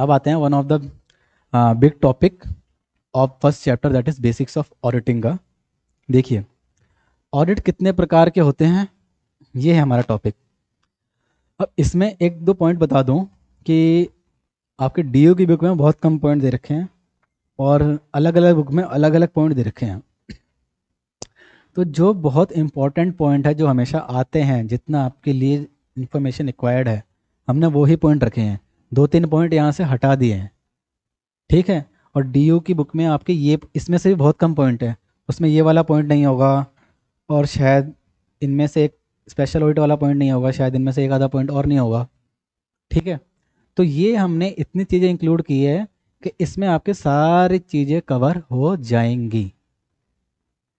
अब आते हैं one of the big topic of first chapter that is basics of auditing का देखिए ऑडिट कितने प्रकार के होते हैं ये है हमारा टॉपिक अब इसमें एक दो पॉइंट बता दूं कि आपके डी की बुक में बहुत कम पॉइंट दे रखे हैं और अलग अलग बुक में अलग अलग पॉइंट दे रखे हैं तो जो बहुत इंपॉर्टेंट पॉइंट है जो हमेशा आते हैं जितना आपके लिए इन्फॉर्मेशन रिक्वायर्ड है हमने वो ही पॉइंट रखे हैं दो तीन पॉइंट यहाँ से हटा दिए हैं ठीक है और डी की बुक में आपके ये इसमें से भी बहुत कम पॉइंट है उसमें ये वाला पॉइंट नहीं होगा और शायद इनमें से एक स्पेशल ऑडिट वाला पॉइंट नहीं होगा शायद इनमें से एक आधा पॉइंट और नहीं होगा ठीक है तो ये हमने इतनी चीज़ें इंक्लूड की है कि इसमें आपके सारी चीज़ें कवर हो जाएंगी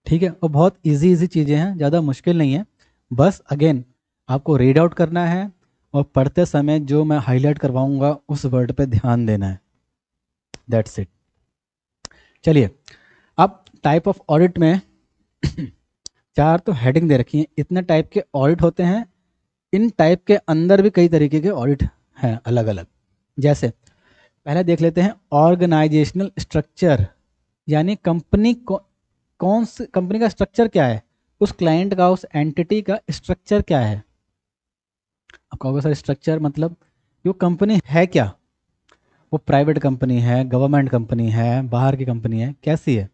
ठीक है और बहुत इजी इजी चीज़ें हैं ज़्यादा मुश्किल नहीं है बस अगेन आपको रीड आउट करना है और पढ़ते समय जो मैं हाईलाइट करवाऊँगा उस वर्ड पे ध्यान देना है दैट्स इट चलिए अब टाइप ऑफ ऑडिट में चार तो हेडिंग दे रखी है इतने टाइप के ऑडिट होते हैं इन टाइप के अंदर भी कई तरीके के ऑडिट हैं अलग अलग जैसे पहले देख लेते हैं ऑर्गेनाइजेशनल स्ट्रक्चर यानी कंपनी को कौन से कंपनी का स्ट्रक्चर क्या है उस क्लाइंट का उस एंटिटी का स्ट्रक्चर क्या है आप कहोगे सर स्ट्रक्चर मतलब वो कंपनी है क्या वो प्राइवेट कंपनी है गवर्नमेंट कंपनी है बाहर की कंपनी है कैसी है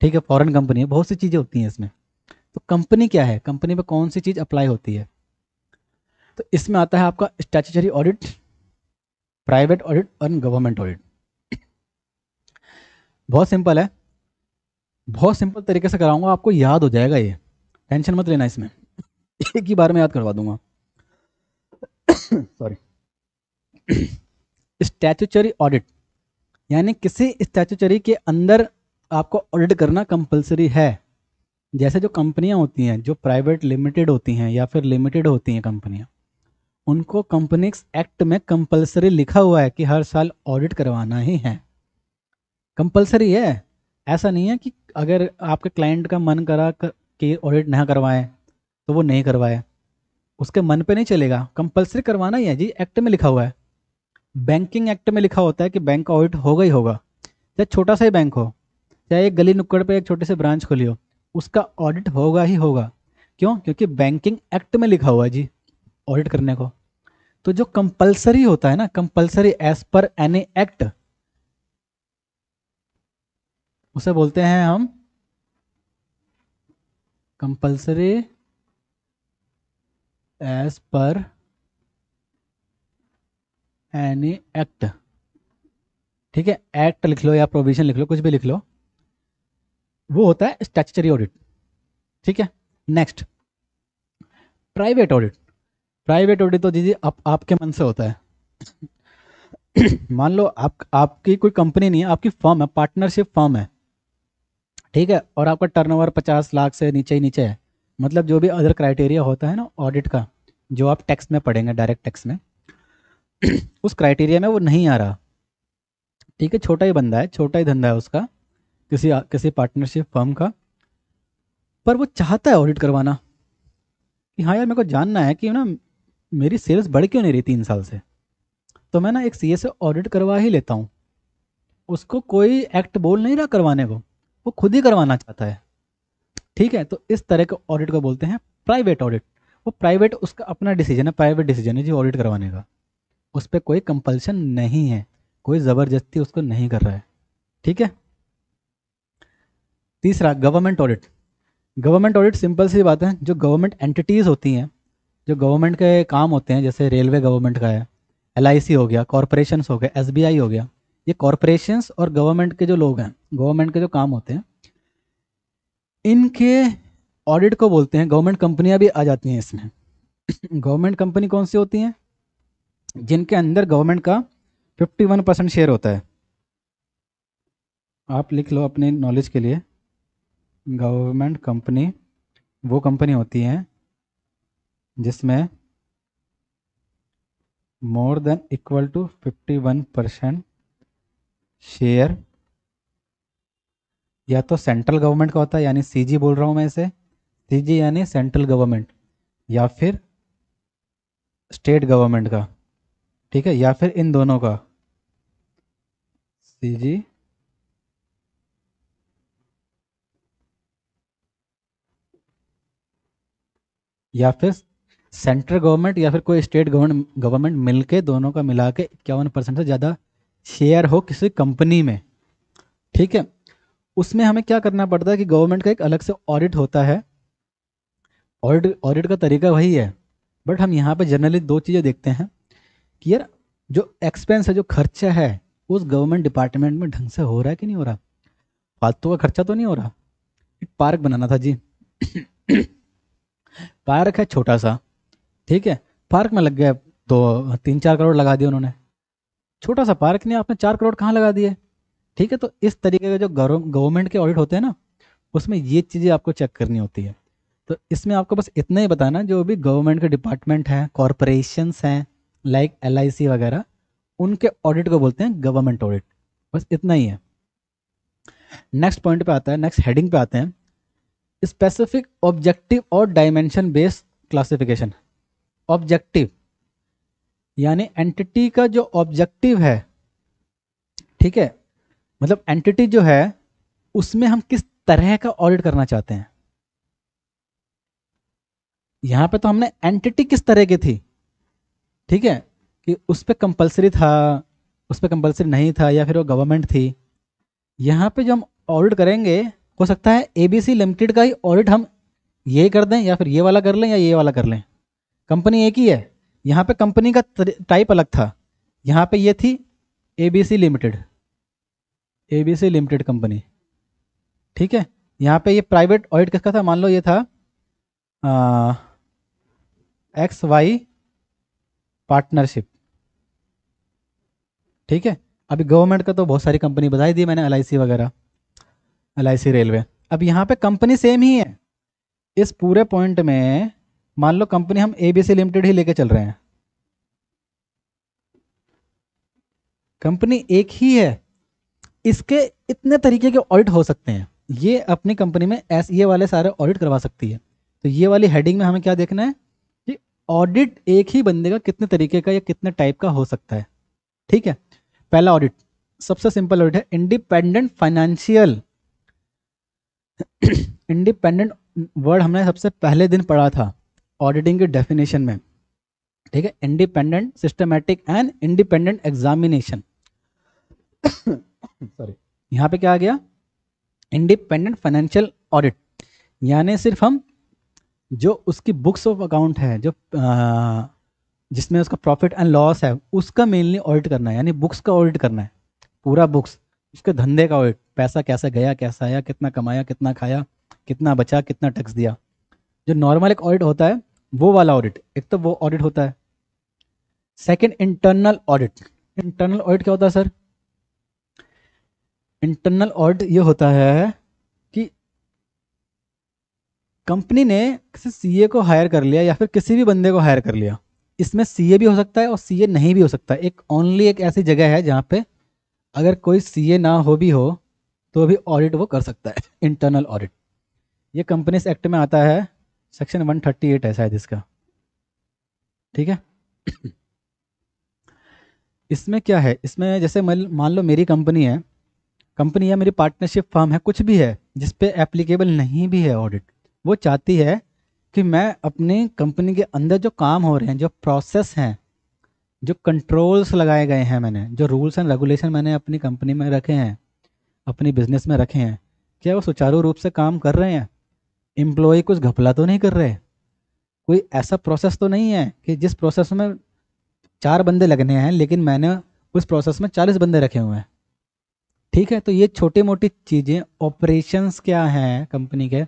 ठीक है फॉरेन कंपनी है बहुत सी चीज़ें होती हैं इसमें तो कंपनी क्या है कंपनी में कौन सी चीज़ अप्लाई होती है तो इसमें आता है आपका स्टैचुचरी ऑडिट प्राइवेट ऑडिट और गवर्नमेंट ऑडिट बहुत सिंपल है बहुत सिंपल तरीके से कराऊंगा आपको याद हो जाएगा ये टेंशन मत लेना इसमें एक ही बार में याद करवा दूंगा सॉरी स्टैचुचरी ऑडिट यानी किसी स्टैचुचरी के अंदर आपको ऑडिट करना कंपलसरी है जैसे जो कंपनियां होती हैं जो प्राइवेट लिमिटेड होती हैं या फिर लिमिटेड होती हैं कंपनियां उनको कंपनीज एक्ट में कंपलसरी लिखा हुआ है कि हर साल ऑडिट करवाना ही है कंपलसरी है ऐसा नहीं है कि अगर आपके क्लाइंट का मन करा कर, कि ऑडिट ना करवाएं तो वो नहीं करवाएं उसके मन पे नहीं चलेगा कंपलसरी करवाना ही है जी एक्ट में लिखा हुआ है बैंकिंग एक्ट में लिखा होता है कि बैंक ऑडिट होगा ही होगा चाहे छोटा सा ही बैंक हो चाहे एक गली नुक्कड़ पर एक छोटे से ब्रांच खोली हो उसका ऑडिट होगा ही होगा क्यों क्योंकि बैंकिंग एक्ट में लिखा हुआ है जी ऑडिट करने को तो जो कंपलसरी होता है ना compulsory as per any act उसे बोलते हैं हम compulsory as per any act ठीक है एक्ट लिख लो या प्रोविजन लिख लो कुछ भी लिख लो वो होता है स्टैचरी ऑडिट ठीक है next private audit private audit तो दीदी आप, आपके मन से होता है मान लो आप आपकी कोई कंपनी नहीं है आपकी फर्म है पार्टनरशिप फर्म है ठीक है और आपका टर्नओवर 50 लाख से नीचे ही नीचे है मतलब जो भी अदर क्राइटेरिया होता है ना ऑडिट का जो आप टेक्स्ट में पढ़ेंगे डायरेक्ट टेक्स्ट में उस क्राइटेरिया में वो नहीं आ रहा ठीक है छोटा ही बंदा है छोटा ही धंधा है उसका किसी किसी पार्टनरशिप फर्म का पर वो चाहता है ऑडिट करवाना कि हाँ यार मेरे को जानना है कि ना मेरी सेल्स बढ़ क्यों नहीं रही तीन साल से तो मैं ना एक सी से ऑडिट करवा ही लेता हूँ उसको कोई एक्ट बोल नहीं रहा करवाने को वो खुद ही करवाना चाहता है ठीक है तो इस तरह के ऑडिट को बोलते हैं प्राइवेट ऑडिट वो प्राइवेट उसका अपना डिसीजन है प्राइवेट डिसीजन है जी ऑडिट करवाने का उस पर कोई कंपल्शन नहीं है कोई ज़बरदस्ती उसको नहीं कर रहा है ठीक है तीसरा government audit government audit simple सी बात है जो गवर्नमेंट एंटिटीज़ होती हैं जो गवर्नमेंट के काम होते हैं जैसे रेलवे गवर्नमेंट का है एल हो गया कॉरपोरेशन हो गया एस हो गया ये कॉरपोरेशंस और गवर्नमेंट के जो लोग हैं गवर्नमेंट के जो काम होते हैं इनके ऑडिट को बोलते हैं गवर्नमेंट कंपनियां भी आ जाती हैं इसमें गवर्नमेंट कंपनी कौन सी होती हैं जिनके अंदर गवर्नमेंट का 51 परसेंट शेयर होता है आप लिख लो अपने नॉलेज के लिए गवर्नमेंट कंपनी वो कंपनी होती है जिसमें more than equal to 51 percent share या तो सेंट्रल गवर्नमेंट का होता है यानी सीजी बोल रहा हूँ मैं इसे सीजी यानी सेंट्रल गवर्नमेंट या फिर स्टेट गवर्नमेंट का ठीक है या फिर इन दोनों का सीजी या फिर सेंट्रल गवर्नमेंट या फिर कोई स्टेट गवर्नमेंट मिलके दोनों का मिला के इक्यावन परसेंट से ज़्यादा शेयर हो किसी कंपनी में ठीक है उसमें हमें क्या करना पड़ता है कि गवर्नमेंट का एक अलग से ऑडिट होता है ऑडिट ऑडिट का तरीका वही है बट हम यहाँ पे जनरली दो चीज़ें देखते हैं कि यार जो एक्सपेंस है जो खर्चा है उस गवर्नमेंट डिपार्टमेंट में ढंग से हो रहा है कि नहीं हो रहा फालतू का खर्चा तो नहीं हो रहा एक पार्क बनाना था जी पार्क है छोटा सा ठीक है पार्क में लग गया दो तीन चार करोड़ लगा दिए उन्होंने छोटा सा पार्क नहीं आपने चार करोड़ कहाँ लगा दिए ठीक है तो इस तरीके के जो गवर्नमेंट के ऑडिट होते हैं ना उसमें ये चीज़ें आपको चेक करनी होती है तो इसमें आपको बस इतना ही बताना जो भी गवर्नमेंट के डिपार्टमेंट हैं कॉरपोरेशंस हैं लाइक एल वगैरह उनके ऑडिट को बोलते हैं गवर्नमेंट ऑडिट बस इतना ही है नेक्स्ट पॉइंट पे आता है नेक्स्ट हेडिंग पे आते हैं स्पेसिफिक ऑब्जेक्टिव और डायमेंशन बेस्ड क्लासिफिकेशन ऑब्जेक्टिव यानी एंटिटी का जो ऑब्जेक्टिव है ठीक है मतलब एंटिटी जो है उसमें हम किस तरह का ऑडिट करना चाहते हैं यहाँ पे तो हमने एंटिटी किस तरह की थी ठीक है कि उस पर कंपल्सरी था उस पर कंपल्सरी नहीं था या फिर वो गवर्नमेंट थी यहाँ पे जो हम ऑडिट करेंगे हो सकता है एबीसी लिमिटेड का ही ऑडिट हम ये कर दें या फिर ये वाला कर लें या ये वाला कर लें कंपनी एक ही है यहाँ पे कंपनी का टाइप अलग था यहाँ पे ये थी ABC limited ABC limited company ठीक है यहाँ पे ये प्राइवेट ऑडिट किसका था मान लो ये था आ, एक्स वाई पार्टनरशिप ठीक है अभी गवर्नमेंट का तो बहुत सारी कंपनी बताई दी मैंने एल वगैरह एल रेलवे अब यहाँ पे कंपनी सेम ही है इस पूरे पॉइंट में मान लो कंपनी हम एबीसी लिमिटेड ही लेके चल रहे हैं कंपनी एक ही है इसके इतने तरीके के ऑडिट हो सकते हैं ये अपनी कंपनी में एस ये e वाले सारे ऑडिट करवा सकती है तो ये वाली हेडिंग में हमें क्या देखना है ऑडिट एक ही बंदे का कितने तरीके का या कितने टाइप का हो सकता है ठीक है पहला ऑडिट सबसे सिंपल ऑडिट है इंडिपेंडेंट फाइनेंशियल इंडिपेंडेंट वर्ड हमने सबसे पहले दिन पढ़ा था ऑडिटिंग के डेफिनेशन में ठीक है independent systematic and independent examination sorry यहां पे क्या आ गया इंडिपेंडेंट फाइनेंशियल ऑडिट यानी सिर्फ हम जो उसकी बुक्स ऑफ अकाउंट है जो जिसमें उसका प्रॉफिट एंड लॉस है उसका मेनली ऑडिट करना है यानी बुक्स का ऑडिट करना है पूरा बुक्स उसके धंधे का ऑडिट पैसा कैसे गया कैसा आया कितना कमाया कितना खाया कितना बचा कितना टैक्स दिया जो नॉर्मल एक ऑडिट होता है वो वाला ऑडिट एक तो वो ऑडिट होता है second internal audit internal audit क्या होता है सर इंटरनल ऑडिट ये होता है कंपनी ने किसी सीए को हायर कर लिया या फिर किसी भी बंदे को हायर कर लिया इसमें सीए भी हो सकता है और सीए नहीं भी हो सकता एक ओनली एक ऐसी जगह है जहाँ पे अगर कोई सीए ना हो भी हो तो भी ऑडिट वो कर सकता है इंटरनल ऑडिट ये कंपनीज एक्ट में आता है सेक्शन 138 है शायद इसका ठीक है इसमें क्या है इसमें जैसे मान लो मेरी कंपनी है कंपनी या मेरी पार्टनरशिप फॉर्म है कुछ भी है जिसपे एप्लीकेबल नहीं भी है ऑडिट वो चाहती है कि मैं अपनी कंपनी के अंदर जो काम हो रहे हैं जो प्रोसेस हैं जो कंट्रोल्स लगाए गए हैं मैंने जो रूल्स एंड रेगुलेशन मैंने अपनी कंपनी में रखे हैं अपनी बिजनेस में रखे हैं क्या वो सुचारू रूप से काम कर रहे हैं एम्प्लॉय कुछ घपला तो नहीं कर रहे कोई ऐसा प्रोसेस तो नहीं है कि जिस प्रोसेस में चार बंदे लगने हैं लेकिन मैंने उस प्रोसेस में चालीस बंदे रखे हुए हैं ठीक है तो ये छोटी मोटी चीज़ें ऑपरेशंस क्या हैं कंपनी के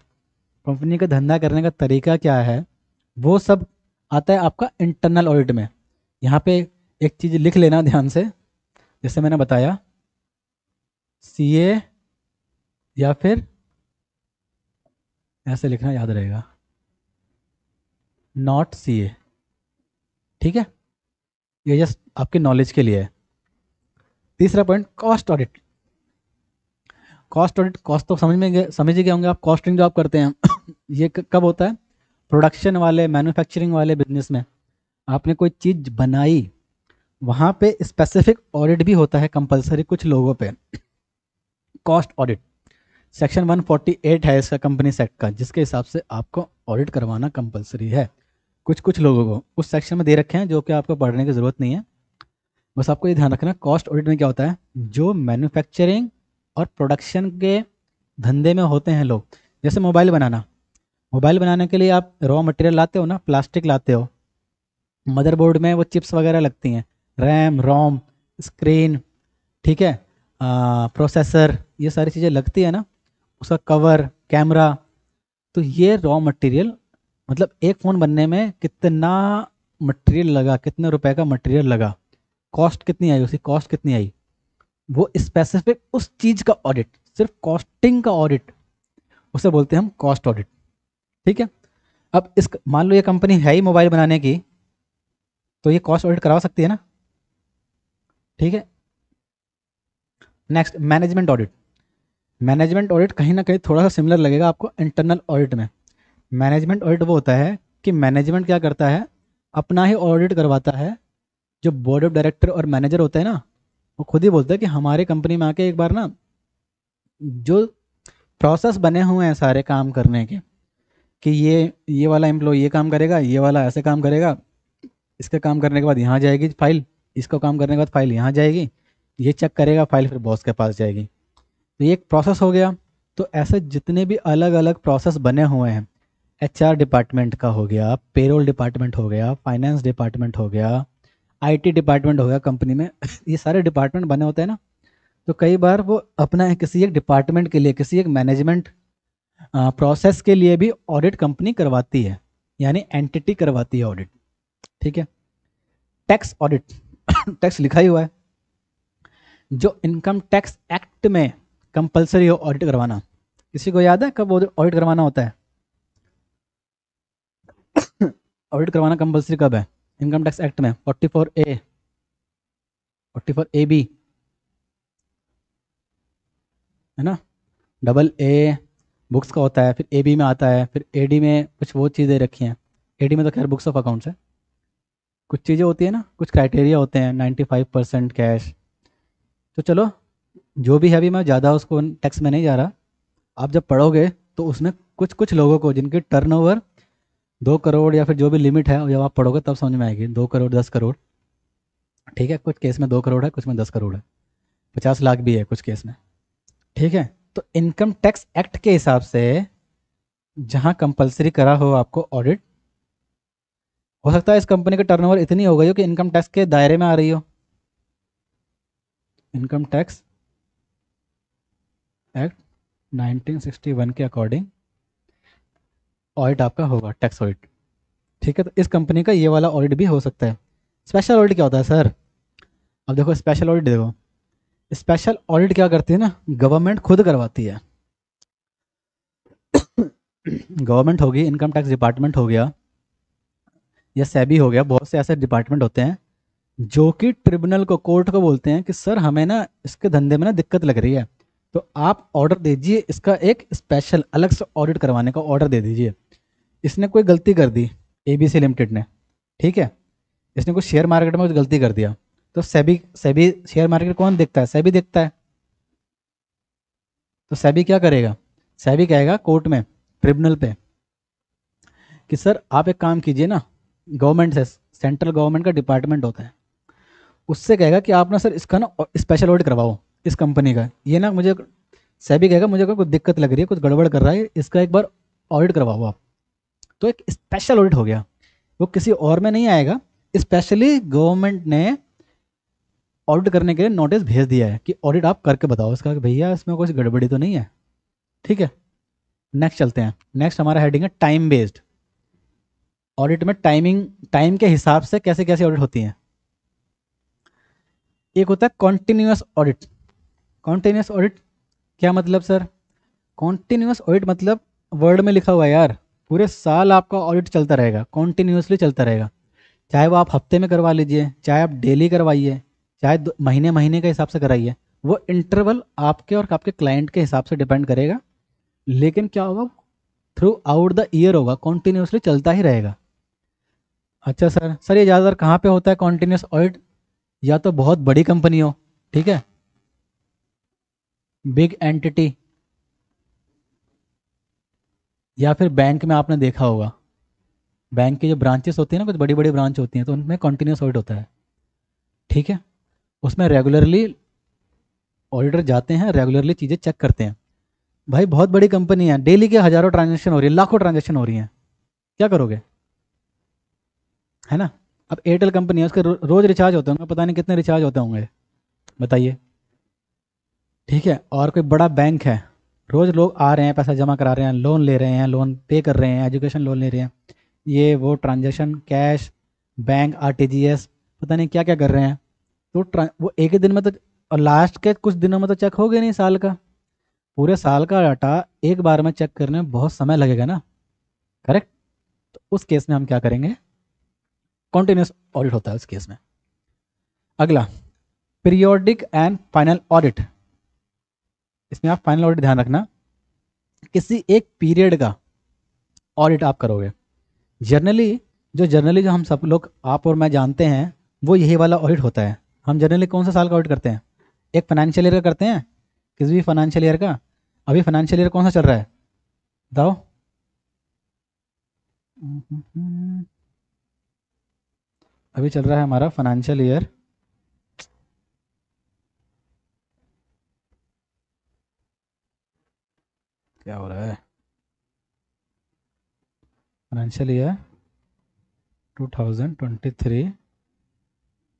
कंपनी का धंधा करने का तरीका क्या है वो सब आता है आपका इंटरनल ऑडिट में यहाँ पे एक चीज़ लिख लेना ध्यान से जैसे मैंने बताया सी ए या फिर ऐसे लिखना याद रहेगा नॉट सी ए ठीक है ये जस्ट आपके नॉलेज के लिए है तीसरा point cost audit cost audit cost तो समझ में गए समझ ही गए होंगे आप कॉस्टिंग जो आप करते हैं ये कब होता है प्रोडक्शन वाले मैन्युफैक्चरिंग वाले बिजनेस में आपने कोई चीज़ बनाई वहाँ पे स्पेसिफिक ऑडिट भी होता है कंपलसरी कुछ लोगों पे कॉस्ट ऑडिट सेक्शन 148 है इसका कंपनी सेक्ट का जिसके हिसाब से आपको ऑडिट करवाना कंपलसरी है कुछ कुछ लोगों को उस सेक्शन में दे रखे हैं जो कि आपको पढ़ने की ज़रूरत नहीं है बस आपको ये ध्यान रखना कॉस्ट ऑडिट में क्या होता है जो मैन्युफैक्चरिंग और प्रोडक्शन के धंधे में होते हैं लोग जैसे मोबाइल बनाना मोबाइल बनाने के लिए आप रॉ मटेरियल लाते हो ना प्लास्टिक लाते हो मदरबोर्ड में वो चिप्स वगैरह लगती हैं रैम रोम स्क्रीन ठीक है आ, प्रोसेसर ये सारी चीज़ें लगती है ना उसका कवर कैमरा तो ये रॉ मटेरियल मतलब एक फ़ोन बनने में कितना मटेरियल लगा कितने रुपए का मटेरियल लगा कॉस्ट कितनी आई उसकी कॉस्ट कितनी आई वो स्पेसिफिक उस चीज़ का ऑडिट सिर्फ कॉस्टिंग का ऑडिट उसे बोलते हैं हम कॉस्ट ऑडिट ठीक है अब इस मान लो ये कंपनी है ही मोबाइल बनाने की तो ये कॉस्ट ऑडिट करवा सकती है ना ठीक है next management audit management audit कहीं ना कहीं थोड़ा सा सिमिलर लगेगा आपको इंटरनल ऑडिट में मैनेजमेंट ऑडिट वो होता है कि मैनेजमेंट क्या करता है अपना ही ऑडिट करवाता है जो बोर्ड ऑफ डायरेक्टर और मैनेजर होते हैं ना वो खुद ही बोलते हैं कि हमारे कंपनी में आके एक बार ना जो प्रोसेस बने हुए हैं सारे काम करने के कि ये ये वाला एम्प्लॉय ये काम करेगा ये वाला ऐसे काम करेगा इसका काम करने के बाद यहाँ जाएगी फाइल इसका काम करने के बाद फाइल यहाँ जाएगी ये चेक करेगा फाइल फिर बॉस के पास जाएगी तो ये एक प्रोसेस हो गया तो ऐसे जितने भी अलग अलग प्रोसेस बने हुए हैं एच डिपार्टमेंट का हो गया पेरोल डिपार्टमेंट हो गया फाइनेंस डिपार्टमेंट हो गया आईटी डिपार्टमेंट हो गया कंपनी में ये सारे डिपार्टमेंट बने होते हैं ना तो कई बार वो अपना किसी एक डिपार्टमेंट के लिए किसी एक मैनेजमेंट प्रोसेस के लिए भी ऑडिट कंपनी करवाती है यानी एंटिटी करवाती है ऑडिट ठीक है टैक्स ऑडिट टैक्स लिखा ही हुआ है जो इनकम टैक्स एक्ट में कंपलसरी हो ऑडिट करवाना किसी को याद है कब ऑडिट करवाना होता है ऑडिट करवाना कंपलसरी कब है इनकम टैक्स एक्ट में forty four A forty four A B है ना डबल ए बुक्स का होता है फिर ए बी में आता है फिर ए डी में कुछ वो चीज़ें रखी हैं ए डी में तो खैर बुक्स ऑफ अकाउंट्स है कुछ चीज़ें होती है ना कुछ क्राइटेरिया होते हैं नाइन्टी फाइव परसेंट कैश तो चलो जो भी है अभी मैं ज़्यादा उसको टैक्स में नहीं जा रहा आप जब पढ़ोगे तो उसमें कुछ कुछ लोगों को जिनके टर्नओवर दो करोड़ या फिर जो भी लिमिट है जब आप पढ़ोगे तब समझ में आएगी दो करोड़ दस करोड़ ठीक है कुछ केस में दो करोड़ है कुछ में दस करोड़ है पचास लाख भी है कुछ केस में ठीक है तो इनकम टैक्स एक्ट के हिसाब से जहां कंपलसरी करा हो आपको ऑडिट हो सकता है इस कंपनी का टर्नओवर इतनी हो गई हो कि इनकम टैक्स के दायरे में आ रही हो इनकम टैक्स एक्ट 1961 के अकॉर्डिंग ऑडिट आपका होगा टैक्स ऑडिट ठीक है तो इस कंपनी का ये वाला ऑडिट भी हो सकता है स्पेशल ऑडिट क्या होता है सर अब देखो स्पेशल ऑडिट देखो स्पेशल ऑडिट क्या करती है ना गवर्नमेंट खुद करवाती है गवर्नमेंट होगी इनकम टैक्स डिपार्टमेंट हो गया या सेबी हो गया बहुत से ऐसे डिपार्टमेंट होते हैं जो कि ट्रिब्यूनल को कोर्ट को बोलते हैं कि सर हमें ना इसके धंधे में ना दिक्कत लग रही है तो आप ऑर्डर दीजिए इसका एक स्पेशल अलग से ऑडिट करवाने का ऑर्डर दे दीजिए इसने कोई गलती कर दी एबीसी लिमिटेड ने ठीक है इसने कुछ शेयर मार्केट में कुछ गलती कर दिया तो सेबी सेबी शेयर मार्केट कौन देखता है सेबी देखता है तो सेबी क्या करेगा सेबी कहेगा कोर्ट में ट्रिब्यूनल पे कि सर आप एक काम कीजिए ना गवर्नमेंट से सेंट्रल गवर्नमेंट का डिपार्टमेंट होता है उससे कहेगा कि आप ना सर इसका ना स्पेशल ऑडिट करवाओ इस कंपनी का ये ना मुझे सेबी कहेगा मुझे कोई दिक्कत लग रही है कुछ गड़बड़ कर रहा है इसका एक बार ऑडिट करवाओ आप तो एक स्पेशल ऑडिट हो गया वो किसी और में नहीं आएगा स्पेशली गवर्नमेंट ने ऑडिट करने के लिए नोटिस भेज दिया है कि ऑडिट आप करके बताओ इसका भैया इसमें कुछ गड़बड़ी तो नहीं है ठीक है नेक्स्ट चलते हैं नेक्स्ट हमारा हेडिंग है टाइम बेस्ड ऑडिट में टाइमिंग टाइम के हिसाब से कैसे कैसे ऑडिट होती हैं एक होता है कॉन्टीन्यूस ऑडिट कॉन्टिन्यूस ऑडिट क्या मतलब सर कॉन्टीन्यूस ऑडिट मतलब वर्ड में लिखा हुआ है यार पूरे साल आपका ऑडिट चलता रहेगा कॉन्टीन्यूसली चलता रहेगा चाहे वो आप हफ्ते में करवा लीजिए चाहे आप डेली करवाइए चाहे महीने महीने के हिसाब से कराइए वो इंटरवल आपके और आपके क्लाइंट के हिसाब से डिपेंड करेगा लेकिन क्या होगा थ्रू आउट द ईयर होगा कॉन्टीन्यूसली चलता ही रहेगा अच्छा सर सर ये ज़्यादातर कहाँ पे होता है कॉन्टीन्यूस ऑडिट या तो बहुत बड़ी कंपनी हो ठीक है बिग एंटिटी या फिर बैंक में आपने देखा होगा बैंक की जो ब्रांचेस होती है ना कुछ बड़ी बड़ी ब्रांच होती हैं तो उनमें कॉन्टीन्यूस ऑडिट होता है ठीक है उसमें रेगुलरली ऑडिटर जाते हैं रेगुलरली चीज़ें चेक करते हैं भाई बहुत बड़ी कंपनी है डेली के हज़ारों ट्रांजेक्शन हो रही है लाखों ट्रांजेक्शन हो रही हैं क्या करोगे है ना अब एयरटेल कंपनी है उसके रो, रोज़ रिचार्ज होते होंगे पता नहीं कितने रिचार्ज होते होंगे बताइए ठीक है और कोई बड़ा बैंक है रोज़ लोग आ रहे हैं पैसा जमा करा रहे हैं लोन ले रहे हैं लोन पे कर रहे हैं एजुकेशन लोन ले रहे हैं ये वो ट्रांजेक्शन कैश बैंक आर पता नहीं क्या क्या कर रहे हैं तो वो एक ही दिन में तो और लास्ट के कुछ दिनों में तो चेक हो गया नहीं साल का पूरे साल का डाटा एक बार में चेक करने में बहुत समय लगेगा ना करेक्ट तो उस केस में हम क्या करेंगे कॉन्टिन्यूस ऑडिट होता है उस केस में अगला पीरियोडिक एंड फाइनल ऑडिट इसमें आप फाइनल ऑडिट ध्यान रखना किसी एक पीरियड का ऑडिट आप करोगे जर्नली जो जर्नली जो हम सब लोग आप और मैं जानते हैं वो यही वाला ऑडिट होता है हम जनरली कौन सा साल का ऑडिट करते हैं एक फाइनेंशियल ईयर का करते हैं किसी भी फाइनेंशियल ईयर का अभी फाइनेंशियल ईयर कौन सा चल रहा है बताओ अभी चल रहा है हमारा फाइनेंशियल ईयर क्या हो रहा है financial year two thousand twenty three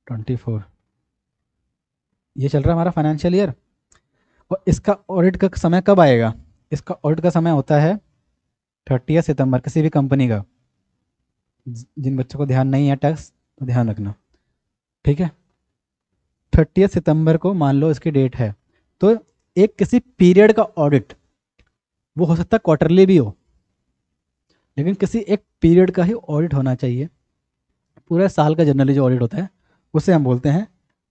twenty four ये चल रहा है हमारा फाइनेंशियल ईयर और इसका ऑडिट का समय कब आएगा इसका ऑडिट का समय होता है थर्टी सितंबर किसी भी कंपनी का जिन बच्चों को ध्यान नहीं है टैक्स तो ध्यान रखना ठीक है थर्टी सितंबर को मान लो इसकी डेट है तो एक किसी पीरियड का ऑडिट वो हो सकता है क्वार्टरली भी हो लेकिन किसी एक पीरियड का ही ऑडिट होना चाहिए पूरे साल का जनरली जो ऑडिट होता है उसे हम बोलते हैं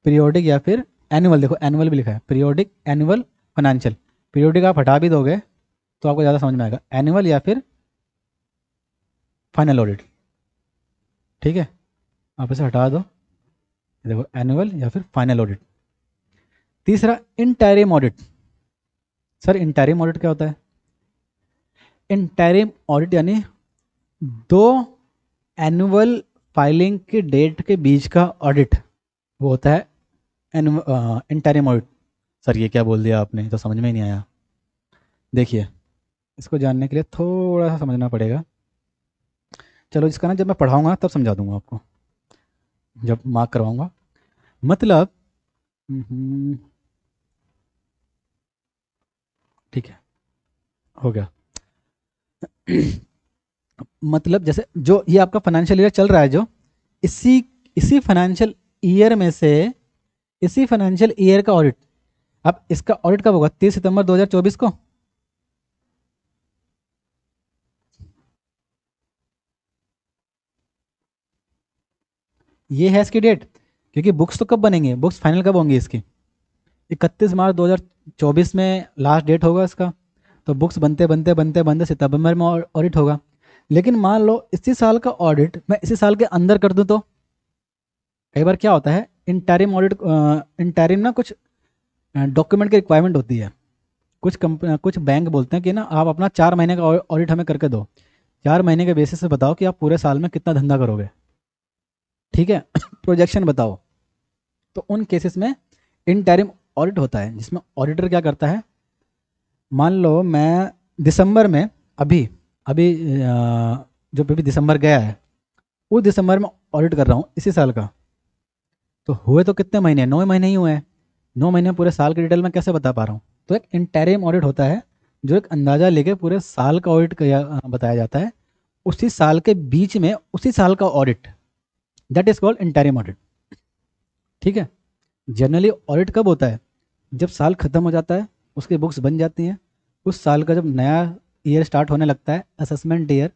पीरियोडिक या फिर एनुअल देखो एनुअल भी लिखा है पीरियोडिक एनुअल फाइनेंशियल पीरियोडिक आप हटा भी दोगे तो आपको ज़्यादा समझ में आएगा एनुअल या फिर फाइनल ऑडिट ठीक है आप इसे हटा दो देखो एनुअल या फिर फाइनल ऑडिट तीसरा interim audit sir interim audit क्या होता है इंटेरिम ऑडिट यानी दो एनुअल फाइलिंग की डेट के बीच का ऑडिट वो होता है एंटेरेमोइड सर ये क्या बोल दिया आपने तो समझ में ही नहीं आया देखिए इसको जानने के लिए थोड़ा सा समझना पड़ेगा चलो इसका ना जब मैं पढ़ाऊँगा तब समझा दूँगा आपको जब मार्क करवाऊँगा मतलब हम्म, ठीक है हो गया मतलब जैसे जो ये आपका फाइनेंशियल ईयर चल रहा है जो इसी इसी फाइनेंशियल ईयर में से इसी फाइनेंशियल ईयर का ऑडिट अब इसका ऑडिट कब होगा तीस सितंबर 2024 को ये है इसकी डेट क्योंकि बुक्स तो कब बनेंगे बुक्स फाइनल कब होंगी इसकी इकतीस मार्च 2024 में लास्ट डेट होगा इसका तो बुक्स बनते बनते बनते बनते सितंबर में ऑडिट होगा लेकिन मान लो इसी साल का ऑडिट मैं इसी साल के अंदर कर दूं तो कई बार क्या होता है इंटरिम ऑडिट इंटरिम ना कुछ डॉक्यूमेंट की रिक्वायरमेंट होती है कुछ कंप कुछ बैंक बोलते हैं कि ना आप अपना चार महीने का ऑडिट हमें करके दो चार महीने के बेसिस से बताओ कि आप पूरे साल में कितना धंधा करोगे ठीक है प्रोजेक्शन बताओ तो उन केसेस में इंटरिम ऑडिट होता है जिसमें ऑडिटर क्या करता है मान लो मैं दिसंबर में अभी अभी जो भी दिसंबर गया है उस दिसंबर में ऑडिट कर रहा हूँ इसी साल का तो हुए तो कितने महीने नौ महीने ही हुए हैं नौ महीने पूरे साल के डिटेल में कैसे बता पा रहा हूँ तो एक इंटेरियम ऑडिट होता है जो एक अंदाज़ा लेके पूरे साल का ऑडिट बताया जाता है उसी साल के बीच में उसी साल का audit that is called interim audit ठीक है जनरली ऑडिट कब होता है जब साल ख़त्म हो जाता है उसकी बुक्स बन जाती हैं उस साल का जब नया ईयर स्टार्ट होने लगता है असेसमेंट ईयर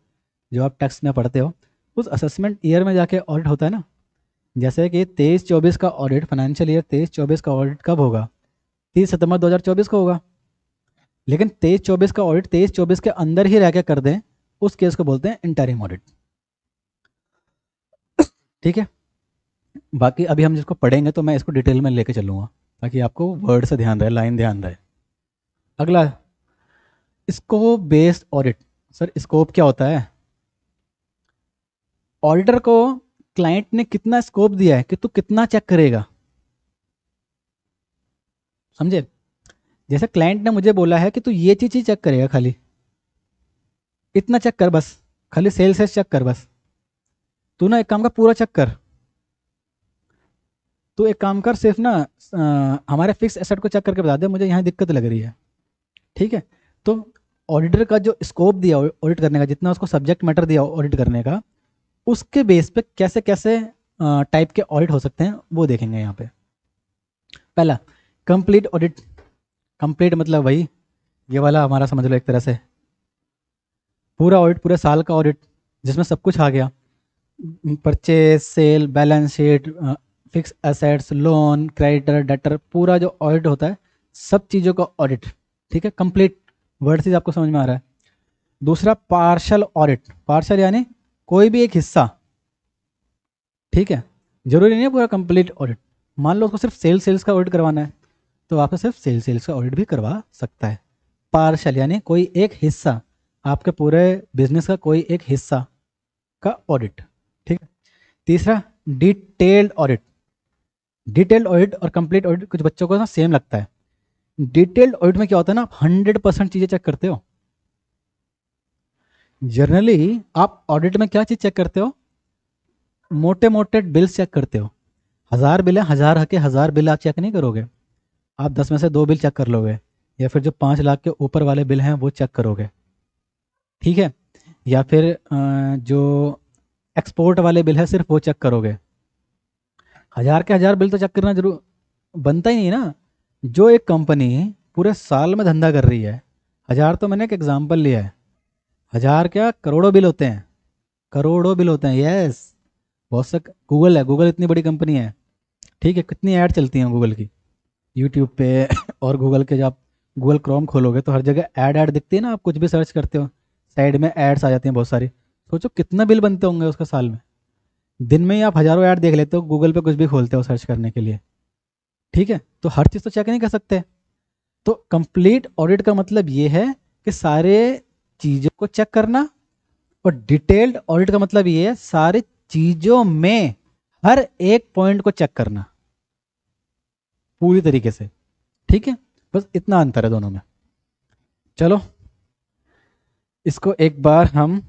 जो आप टैक्स में पढ़ते हो उस असेसमेंट ईयर में जाके ऑडिट होता है ना जैसे कि तेईस चौबीस का ऑडिट फाइनेंशियल ईयर तेईस चौबीस का ऑडिट कब होगा तीस सितंबर 2024 को होगा लेकिन तेईस चौबीस का ऑडिट तेईस चौबीस के अंदर ही रह के कर दें उस केस को बोलते हैं इंटरिम ऑडिट ठीक है बाकी अभी हम जिसको पढ़ेंगे तो मैं इसको डिटेल में लेके चलूंगा ताकि आपको वर्ड से ध्यान रहे लाइन ध्यान रहे अगला scope based audit sir scope क्या होता है ऑडिटर को क्लाइंट ने कितना स्कोप दिया है कि तू कितना चेक करेगा समझे जैसे क्लाइंट ने मुझे बोला है कि तू ये चीज ही चेक करेगा खाली इतना चेक कर बस खाली सेल से चेक कर बस तू ना एक काम का पूरा चेक कर तो एक काम कर सिर्फ ना आ, हमारे फिक्स एसेट को चेक करके बता दे मुझे यहाँ दिक्कत लग रही है ठीक है तो ऑडिटर का जो स्कोप दिया ऑडिट करने का जितना उसको सब्जेक्ट मैटर दिया ऑडिट करने का उसके बेस पे कैसे कैसे टाइप के ऑडिट हो सकते हैं वो देखेंगे यहाँ पे पहला कंप्लीट ऑडिट कंप्लीट मतलब वही ये वाला हमारा समझ लो एक तरह से पूरा ऑडिट पूरे साल का ऑडिट जिसमें सब कुछ आ गया purchase sale balance sheet fix assets loan creditor debtor पूरा जो ऑडिट होता है सब चीज़ों का ऑडिट ठीक है कंप्लीट वर्ड से आपको समझ में आ रहा है दूसरा पार्शल ऑडिट पार्शल यानी कोई भी एक हिस्सा ठीक है जरूरी नहीं है पूरा कंप्लीट ऑडिट मान लो उसको सिर्फ सेल सेल्स का ऑडिट करवाना है तो आपको सिर्फ सेल सेल्स का ऑडिट भी करवा सकता है पार्शल यानी कोई एक हिस्सा आपके पूरे बिजनेस का कोई एक हिस्सा का ऑडिट ठीक है तीसरा डिटेल्ड ऑडिट डिटेल्ड ऑडिट और कंप्लीट ऑडिट कुछ बच्चों को ना सेम लगता है डिटेल्ड ऑडिट में क्या होता है ना आप हंड्रेड परसेंट चीज़ें चेक करते हो जनरली आप ऑडिट में क्या चीज़ चेक करते हो मोटे मोटे बिल्स चेक करते हो हज़ार बिल है हज़ार के हज़ार बिल आप चेक नहीं करोगे आप दस में से दो बिल चेक कर लोगे या फिर जो पाँच लाख के ऊपर वाले बिल हैं वो चेक करोगे ठीक है या फिर जो एक्सपोर्ट वाले बिल है सिर्फ वो चेक करोगे हज़ार के हज़ार बिल तो चेक करना जरूर बनता ही नहीं ना जो एक कंपनी पूरे साल में धंधा कर रही है हज़ार तो मैंने एक एग्ज़ाम्पल लिया है हजार क्या करोड़ों बिल होते हैं करोड़ों बिल होते हैं यस बहुत सक गूगल है गूगल इतनी बड़ी कंपनी है ठीक है कितनी ऐड चलती हैं गूगल की यूट्यूब पे और गूगल के जब आप गूगल क्रोम खोलोगे तो हर जगह ऐड ऐड दिखती है ना आप कुछ भी सर्च करते हो साइड में एड्स आ जाती हैं बहुत सारी सोचो कितना बिल बनते होंगे उसका साल में दिन में ही आप हज़ारों ऐड देख लेते हो गूगल पे कुछ भी खोलते हो सर्च करने के लिए ठीक है तो हर चीज़ तो चेक नहीं कर सकते तो कंप्लीट ऑडिट का मतलब ये है कि सारे चीजों को चेक करना और डिटेल्ड ऑडिट का मतलब ये है सारी चीजों में हर एक पॉइंट को चेक करना पूरी तरीके से ठीक है बस इतना अंतर है दोनों में चलो इसको एक बार हम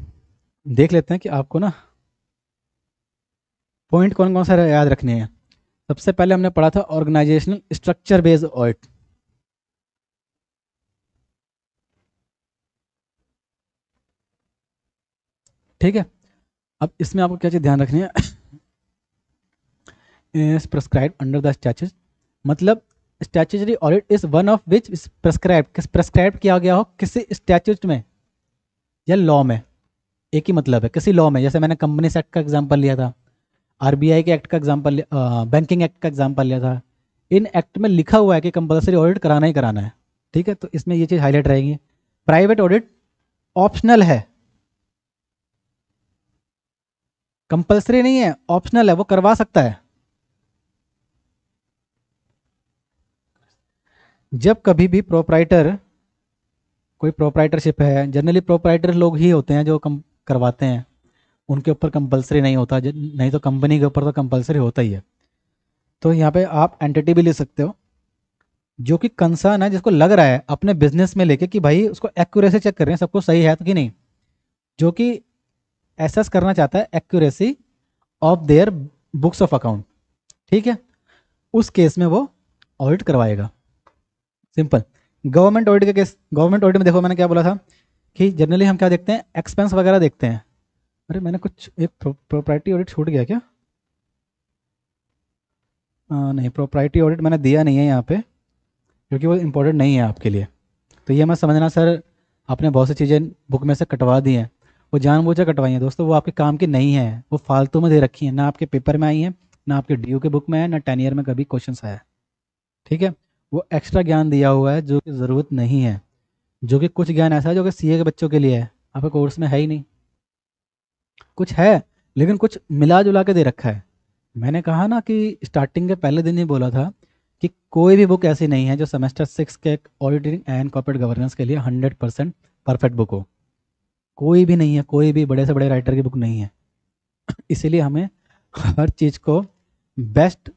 देख लेते हैं कि आपको ना पॉइंट कौन कौन सा याद रखने हैं सबसे पहले हमने पढ़ा था ऑर्गेनाइजेशनल स्ट्रक्चर बेस्ड ऑडिट ठीक है अब इसमें आपको क्या चीज़ ध्यान रखनी है is prescribe under the statutes मतलब statutory audit is one of which is prescribe किस प्रेस्क्राइब किया गया हो किसी स्टैचूज में या लॉ में एक ही मतलब है किसी लॉ में जैसे मैंने कंपनी एक्ट का एग्जाम्पल लिया था आरबीआई के एक्ट का एग्जाम्पल बैंकिंग एक्ट का एग्जाम्पल लिया था इन एक्ट में लिखा हुआ है कि कंपलसरी ऑडिट कराना ही कराना है ठीक है तो इसमें ये चीज़ हाईलाइट रहेगी प्राइवेट ऑडिट ऑप्शनल है कंपलसरी नहीं है ऑप्शनल है वो करवा सकता है जब कभी भी प्रोपराइटर कोई प्रोपराइटरशिप है जनरली प्रोपराइटर लोग ही होते हैं जो कम करवाते हैं उनके ऊपर कंपलसरी नहीं होता नहीं तो कंपनी के ऊपर तो कंपलसरी होता ही है तो यहाँ पे आप एंटिटी भी ले सकते हो जो कि कंसर्न है जिसको लग रहा है अपने बिजनेस में लेके कि भाई उसको एक्यूरेसी चेक कर रहे हैं सबको सही है तो कि नहीं जो कि एसेस करना चाहता है accuracy of their books of account ठीक है उस केस में वो ऑडिट करवाएगा सिंपल गवर्नमेंट ऑडिट का केस गवर्नमेंट ऑडिट में देखो मैंने क्या बोला था कि जनरली हम क्या देखते हैं एक्सपेंस वगैरह देखते हैं अरे मैंने कुछ एक प्रॉपर्टी ऑडिट छूट गया क्या आ, नहीं प्रॉपर्टी ऑडिट मैंने दिया नहीं है यहाँ पे क्योंकि वो इम्पोर्टेंट नहीं है आपके लिए तो ये मैं समझना सर आपने बहुत सी चीज़ें बुक में से कटवा दी हैं वो बोझा कटवाई हैं दोस्तों वो आपके काम की नहीं है वो फालतू में दे रखी हैं ना आपके पेपर में आई हैं ना आपके डी के बुक में है ना टेन ईयर में कभी क्वेश्चन आया है ठीक है वो एक्स्ट्रा ज्ञान दिया हुआ है जो कि ज़रूरत नहीं है जो कि कुछ ज्ञान ऐसा है जो कि सी के बच्चों के लिए है आपके कोर्स में है ही नहीं कुछ है लेकिन कुछ मिला जुला के दे रखा है मैंने कहा ना कि स्टार्टिंग के पहले दिन ही बोला था कि कोई भी बुक ऐसी नहीं है जो सेमेस्टर सिक्स के ऑडिटिंग एंड कॉपरेट गवर्नेंस के लिए हंड्रेड परसेंट परफेक्ट बुक हो कोई भी नहीं है कोई भी बड़े से बड़े राइटर की बुक नहीं है इसीलिए हमें हर चीज़ को बेस्ट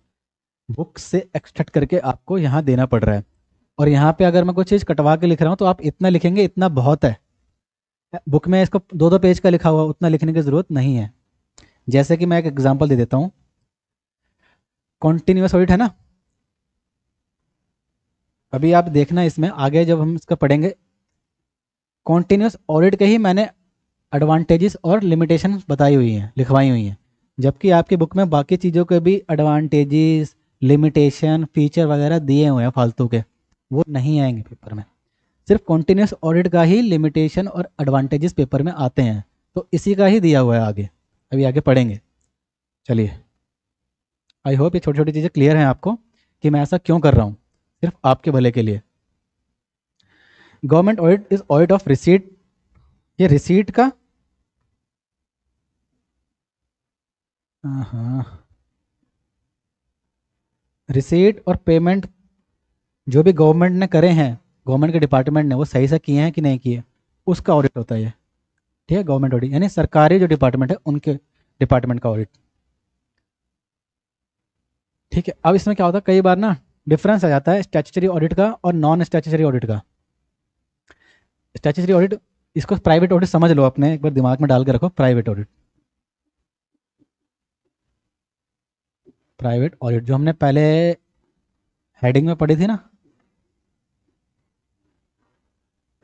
बुक से एक्सट्रैक्ट करके आपको यहाँ देना पड़ रहा है और यहाँ पे अगर मैं कोई चीज़ कटवा के लिख रहा हूँ तो आप इतना लिखेंगे इतना बहुत है बुक में इसको दो दो पेज का लिखा हुआ उतना लिखने की ज़रूरत नहीं है जैसे कि मैं एक एग्जाम्पल दे देता हूँ कॉन्टिन्यूस ऑडिट है ना अभी आप देखना इसमें आगे जब हम इसका पढ़ेंगे कॉन्टीन्यूस ऑडिट के ही मैंने एडवांटेजेस और लिमिटेशन बताई हुई हैं लिखवाई हुई हैं जबकि आपकी बुक में बाकी चीज़ों के भी एडवांटेजेस लिमिटेशन फीचर वगैरह दिए हुए हैं फालतू के वो नहीं आएंगे पेपर में सिर्फ कॉन्टीन्यूस ऑडिट का ही लिमिटेशन और एडवांटेजेस पेपर में आते हैं तो इसी का ही दिया हुआ है आगे अभी आगे पढ़ेंगे चलिए आई होप ये छोटी छोटी चीज़ें क्लियर हैं आपको कि मैं ऐसा क्यों कर रहा हूँ सिर्फ आपके भले के लिए government audit is audit of receipt ये रिसीट का रिसीट और पेमेंट जो भी गवर्नमेंट ने करे हैं गवर्नमेंट के डिपार्टमेंट ने वो सही से किए हैं कि नहीं किए उसका ऑडिट होता है ठीक है गवर्नमेंट ऑडिट यानी सरकारी जो डिपार्टमेंट है उनके डिपार्टमेंट का ऑडिट ठीक है अब इसमें क्या होता है कई बार ना डिफरेंस आ जाता है स्टैचुटरी ऑडिट का और नॉन स्टैचुटरी ऑडिट का स्टैचूरी ऑडिट इसको प्राइवेट ऑडिट समझ लो अपने एक बार दिमाग में डाल के रखो प्राइवेट ऑडिट प्राइवेट ऑडिट जो हमने पहले हेडिंग में पढ़ी थी ना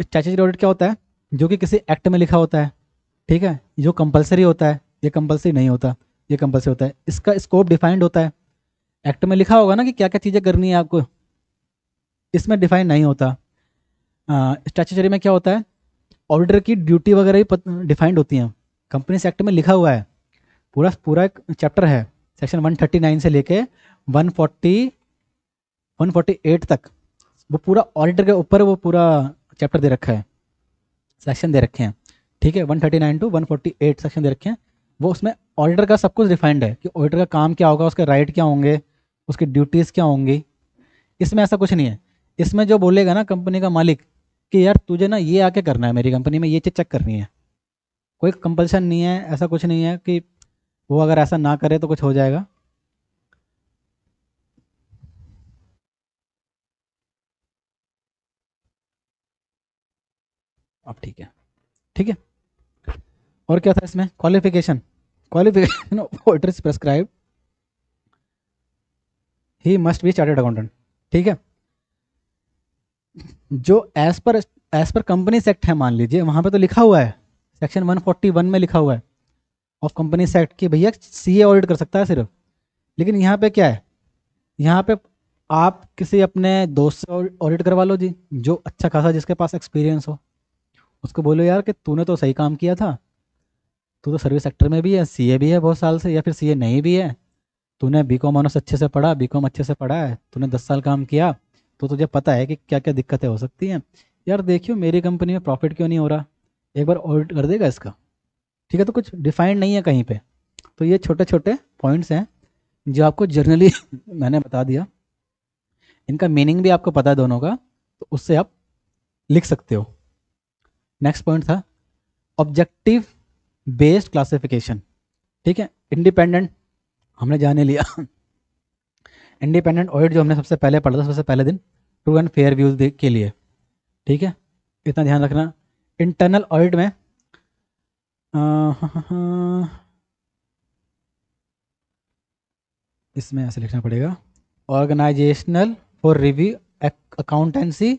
स्टैचूरी ऑडिट क्या होता है जो कि किसी एक्ट में लिखा होता है ठीक है जो कंपलसरी होता है ये कंपलसरी नहीं होता ये कंपलसरी होता है इसका स्कोप डिफाइंड होता है एक्ट में लिखा होगा ना कि क्या क्या चीज़ें करनी है आपको इसमें डिफाइन नहीं होता स्टैचूचरी में क्या होता है ऑडिटर की ड्यूटी वगैरह भी डिफाइंड होती हैं कंपनी सेक्ट में लिखा हुआ है पूरा पूरा एक चैप्टर है सेक्शन 139 से लेके 140 148 तक वो पूरा ऑडिटर के ऊपर वो पूरा चैप्टर दे रखा है सेक्शन दे रखे हैं ठीक है 139 टू वन सेक्शन दे रखे हैं वो उसमें ऑडिटर का सब कुछ डिफाइंड है कि ऑडिटर का काम क्या होगा उसके राइट क्या होंगे उसकी ड्यूटीज़ क्या होंगी इसमें ऐसा कुछ नहीं है इसमें जो बोलेगा ना कंपनी का मालिक कि यार तुझे ना ये आके करना है मेरी कंपनी में ये चीज़ चेक करनी है कोई कंपल्सन नहीं है ऐसा कुछ नहीं है कि वो अगर ऐसा ना करे तो कुछ हो जाएगा अब ठीक है ठीक है और क्या था इसमें qualification qualification it is prescribe he must be chartered accountant ठीक है जो as per as per company sect है मान लीजिए वहाँ पे तो लिखा हुआ है सेक्शन 141 में लिखा हुआ है ऑफ कंपनी सेक्ट कि भैया सीए ऑडिट कर सकता है सिर्फ लेकिन यहाँ पे क्या है यहाँ पे आप किसी अपने दोस्त से ऑडिट करवा लो जी जो अच्छा खासा जिसके पास एक्सपीरियंस हो उसको बोलो यार कि तूने तो सही काम किया था तू तो सर्विस सेक्टर में भी है सीए भी है बहुत साल से या फिर सीए नहीं भी है तूने बी कॉम अच्छे से पढ़ा बी कॉम अच्छे से पढ़ा है तूने दस साल काम किया तो तुझे पता है कि क्या क्या दिक्कतें हो सकती हैं यार देखियो मेरी कंपनी में प्रॉफिट क्यों नहीं हो रहा एक बार ऑडिट कर देगा इसका ठीक है तो कुछ डिफाइंड नहीं है कहीं पे तो ये छोटे छोटे पॉइंट्स हैं जो आपको जर्नली मैंने बता दिया इनका मीनिंग भी आपको पता है दोनों का तो उससे आप लिख सकते हो नेक्स्ट पॉइंट था ऑब्जेक्टिव बेस्ड क्लासिफिकेशन ठीक है इंडिपेंडेंट हमने जाने लिया इंडिपेंडेंट ऑडिट जो हमने सबसे पहले पढ़ा था सबसे पहले दिन ट्रू एंड फेयर व्यूज के लिए ठीक है इतना ध्यान रखना इंटरनल ऑडिट में इसमें ऐसे लिखना पड़ेगा organisational for review accountancy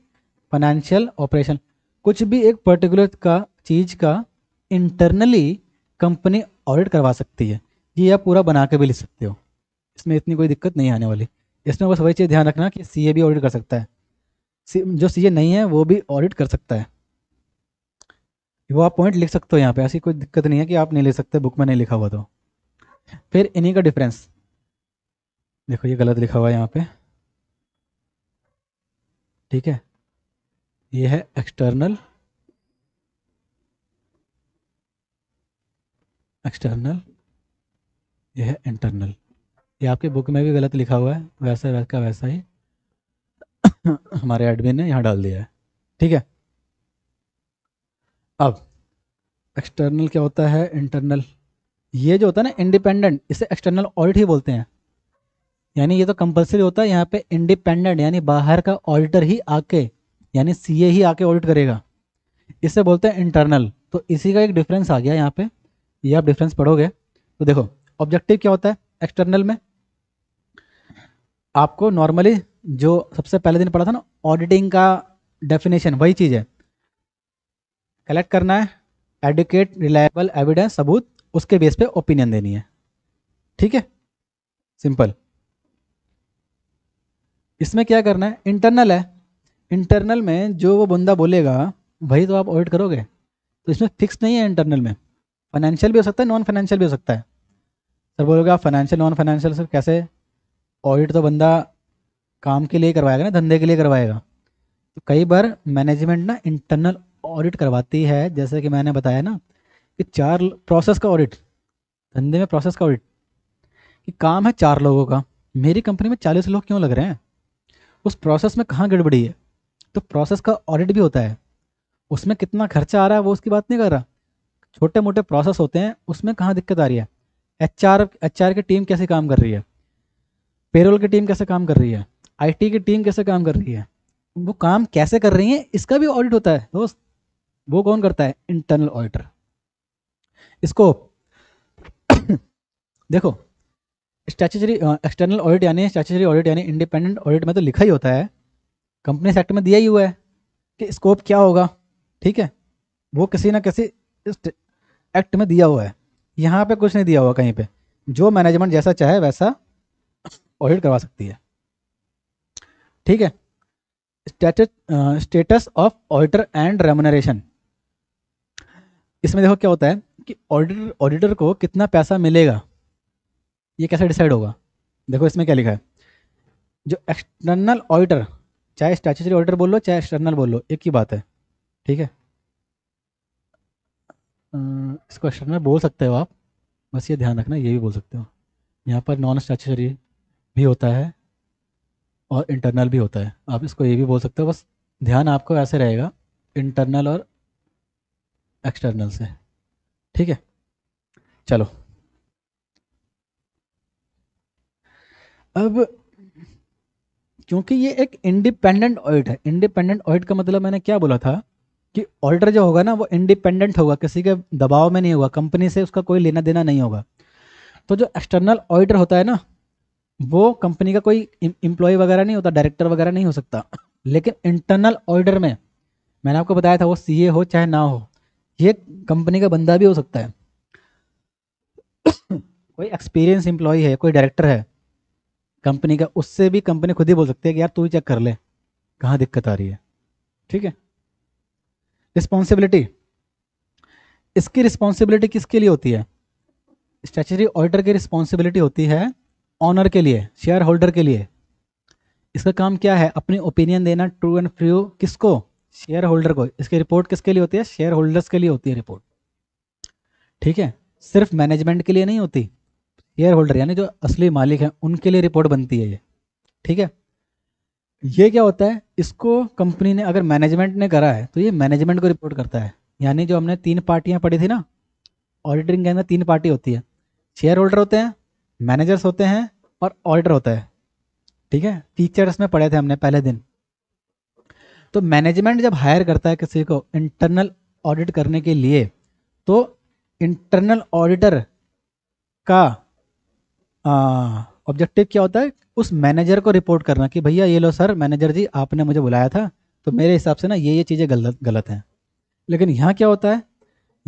financial operation कुछ भी एक पर्टिकुलर का चीज़ का इंटरनली कंपनी ऑडिट करवा सकती है ये आप पूरा बना के भी लिख सकते हो इसमें इतनी कोई दिक्कत नहीं आने वाली इसमें बस वही चीज़ ध्यान रखना कि सी भी ऑडिट कर सकता है जो सी नहीं है वो भी ऑडिट कर सकता है वो आप पॉइंट लिख सकते हो यहाँ पे ऐसी कोई दिक्कत नहीं है कि आप नहीं ले सकते बुक में नहीं लिखा हुआ तो फिर इन्हीं का डिफरेंस देखो ये गलत लिखा हुआ है यहाँ पे ठीक है ये है एक्सटर्नल एक्सटर्नल ये है इंटरनल ये आपके बुक में भी गलत लिखा हुआ है वैसा वैसा वैसा ही हमारे एडमिन ने यहाँ डाल दिया है ठीक है अब एक्सटर्नल क्या होता है इंटरनल ये जो होता है ना इंडिपेंडेंट इसे एक्सटर्नल ऑडिट ही बोलते हैं यानी ये तो कंपलसरी होता है यहाँ पे इंडिपेंडेंट यानी बाहर का ऑडिटर ही आके यानी सीए ही आके ऑडिट करेगा इसे बोलते हैं इंटरनल तो इसी का एक डिफरेंस आ गया यहाँ पे ये आप डिफरेंस पढ़ोगे तो देखो ऑब्जेक्टिव क्या होता है एक्सटर्नल में आपको नॉर्मली जो सबसे पहले दिन पढ़ा था ना ऑडिटिंग का डेफिनेशन वही चीज़ है कलेक्ट करना है एडुकेट रिलायबल एविडेंस सबूत उसके बेस पे ओपिनियन देनी है ठीक है सिंपल इसमें क्या करना है इंटरनल है इंटरनल में जो वो बंदा बोलेगा वही तो आप ऑडिट करोगे तो इसमें फिक्स नहीं है इंटरनल में फाइनेंशियल भी हो सकता है नॉन फाइनेंशियल भी हो सकता है सर बोलोगे आप फाइनेंशियल नॉन फाइनेंशियल सर कैसे ऑडिट तो बंदा काम के लिए करवाएगा ना धंधे के लिए करवाएगा तो कई बार मैनेजमेंट ना इंटरनल ऑडिट करवाती है जैसे कि मैंने बताया ना कि चार प्रोसेस का ऑडिट धंधे में प्रोसेस का ऑडिट कि काम है चार लोगों का मेरी कंपनी में चालीस लोग क्यों लग रहे हैं उस प्रोसेस में कहाँ गड़बड़ी है तो प्रोसेस का ऑडिट भी होता है उसमें कितना खर्चा आ रहा है वो उसकी बात नहीं कर रहा छोटे मोटे प्रोसेस होते हैं उसमें कहाँ दिक्कत आ रही है एच आर एच आर की टीम कैसे काम कर रही है पेरोल की टीम कैसे काम कर रही है आईटी की टीम कैसे काम कर रही है वो काम कैसे कर रही है इसका भी ऑडिट होता है दोस्त वो कौन करता है इंटरनल ऑडिटर इसको देखो स्टैचुचरी एक्सटर्नल ऑडिट यानी स्टैचूचरी ऑडिट यानी इंडिपेंडेंट ऑडिट में तो लिखा ही होता है कंपनी सेक्ट में दिया ही हुआ है कि स्कोप क्या होगा ठीक है वो किसी ना किसी एक्ट में दिया हुआ है यहाँ पे कुछ नहीं दिया हुआ कहीं पे जो मैनेजमेंट जैसा चाहे वैसा ऑडिट करवा सकती है ठीक है status of auditor and remuneration इसमें देखो क्या होता है कि ऑडिटर ऑडिटर को कितना पैसा मिलेगा ये कैसे डिसाइड होगा देखो इसमें क्या लिखा है जो एक्सटर्नल ऑडिटर चाहे स्टैचुटरी ऑडिटर बोल लो चाहे एक्सटर्नल बोल लो एक ही बात है ठीक है uh, इसको एक्सटर्नल बोल सकते हो आप बस ये ध्यान रखना ये भी बोल सकते हो यहाँ पर नॉन स्टैचुटरी भी होता है और इंटरनल भी होता है आप इसको ये भी बोल सकते हो बस ध्यान आपको ऐसे रहेगा इंटरनल और एक्सटर्नल से ठीक है चलो अब क्योंकि ये एक इंडिपेंडेंट ऑडिट है इंडिपेंडेंट ऑडिट का मतलब मैंने क्या बोला था कि ऑल्टर जो होगा ना वो इंडिपेंडेंट होगा किसी के दबाव में नहीं होगा कंपनी से उसका कोई लेना देना नहीं होगा तो जो एक्सटर्नल ऑडिटर होता है ना वो कंपनी का कोई इंप्लॉय वगैरह नहीं होता डायरेक्टर वगैरह नहीं हो सकता लेकिन इंटरनल ऑर्डर में मैंने आपको बताया था वो सी हो चाहे ना हो ये कंपनी का बंदा भी हो सकता है कोई एक्सपीरियंस एम्प्लॉय है कोई डायरेक्टर है कंपनी का उससे भी कंपनी खुद ही बोल सकती है कि यार तू ही चेक कर ले कहाँ दिक्कत आ रही है ठीक है रिस्पॉन्सिबिलिटी इसकी रिस्पॉन्सिबिलिटी किसके लिए होती है स्टैचरी ऑर्डर की रिस्पॉन्सिबिलिटी होती है ऑनर के लिए शेयर होल्डर के लिए इसका काम क्या है अपनी ओपिनियन देना ट्रू एंड फ्रू किसको शेयर होल्डर को इसकी रिपोर्ट किसके लिए होती है शेयर होल्डर्स के लिए होती है रिपोर्ट ठीक है सिर्फ मैनेजमेंट के लिए नहीं होती शेयर होल्डर यानी जो असली मालिक है उनके लिए रिपोर्ट बनती है ये ठीक है ये क्या होता है इसको कंपनी ने अगर मैनेजमेंट ने करा है तो ये मैनेजमेंट को रिपोर्ट करता है यानी जो हमने तीन पार्टियां पढ़ी थी ना ऑडिटिंग के अंदर तीन पार्टी होती है शेयर होल्डर होते हैं मैनेजर्स होते हैं और ऑडिटर होता है ठीक है टीचर्स में पढ़े थे हमने पहले दिन तो मैनेजमेंट जब हायर करता है किसी को इंटरनल ऑडिट करने के लिए तो इंटरनल ऑडिटर का ऑब्जेक्टिव क्या होता है उस मैनेजर को रिपोर्ट करना कि भैया ये लो सर मैनेजर जी आपने मुझे बुलाया था तो मेरे हिसाब से ना ये ये चीज़ें गलत गलत हैं लेकिन यहाँ क्या होता है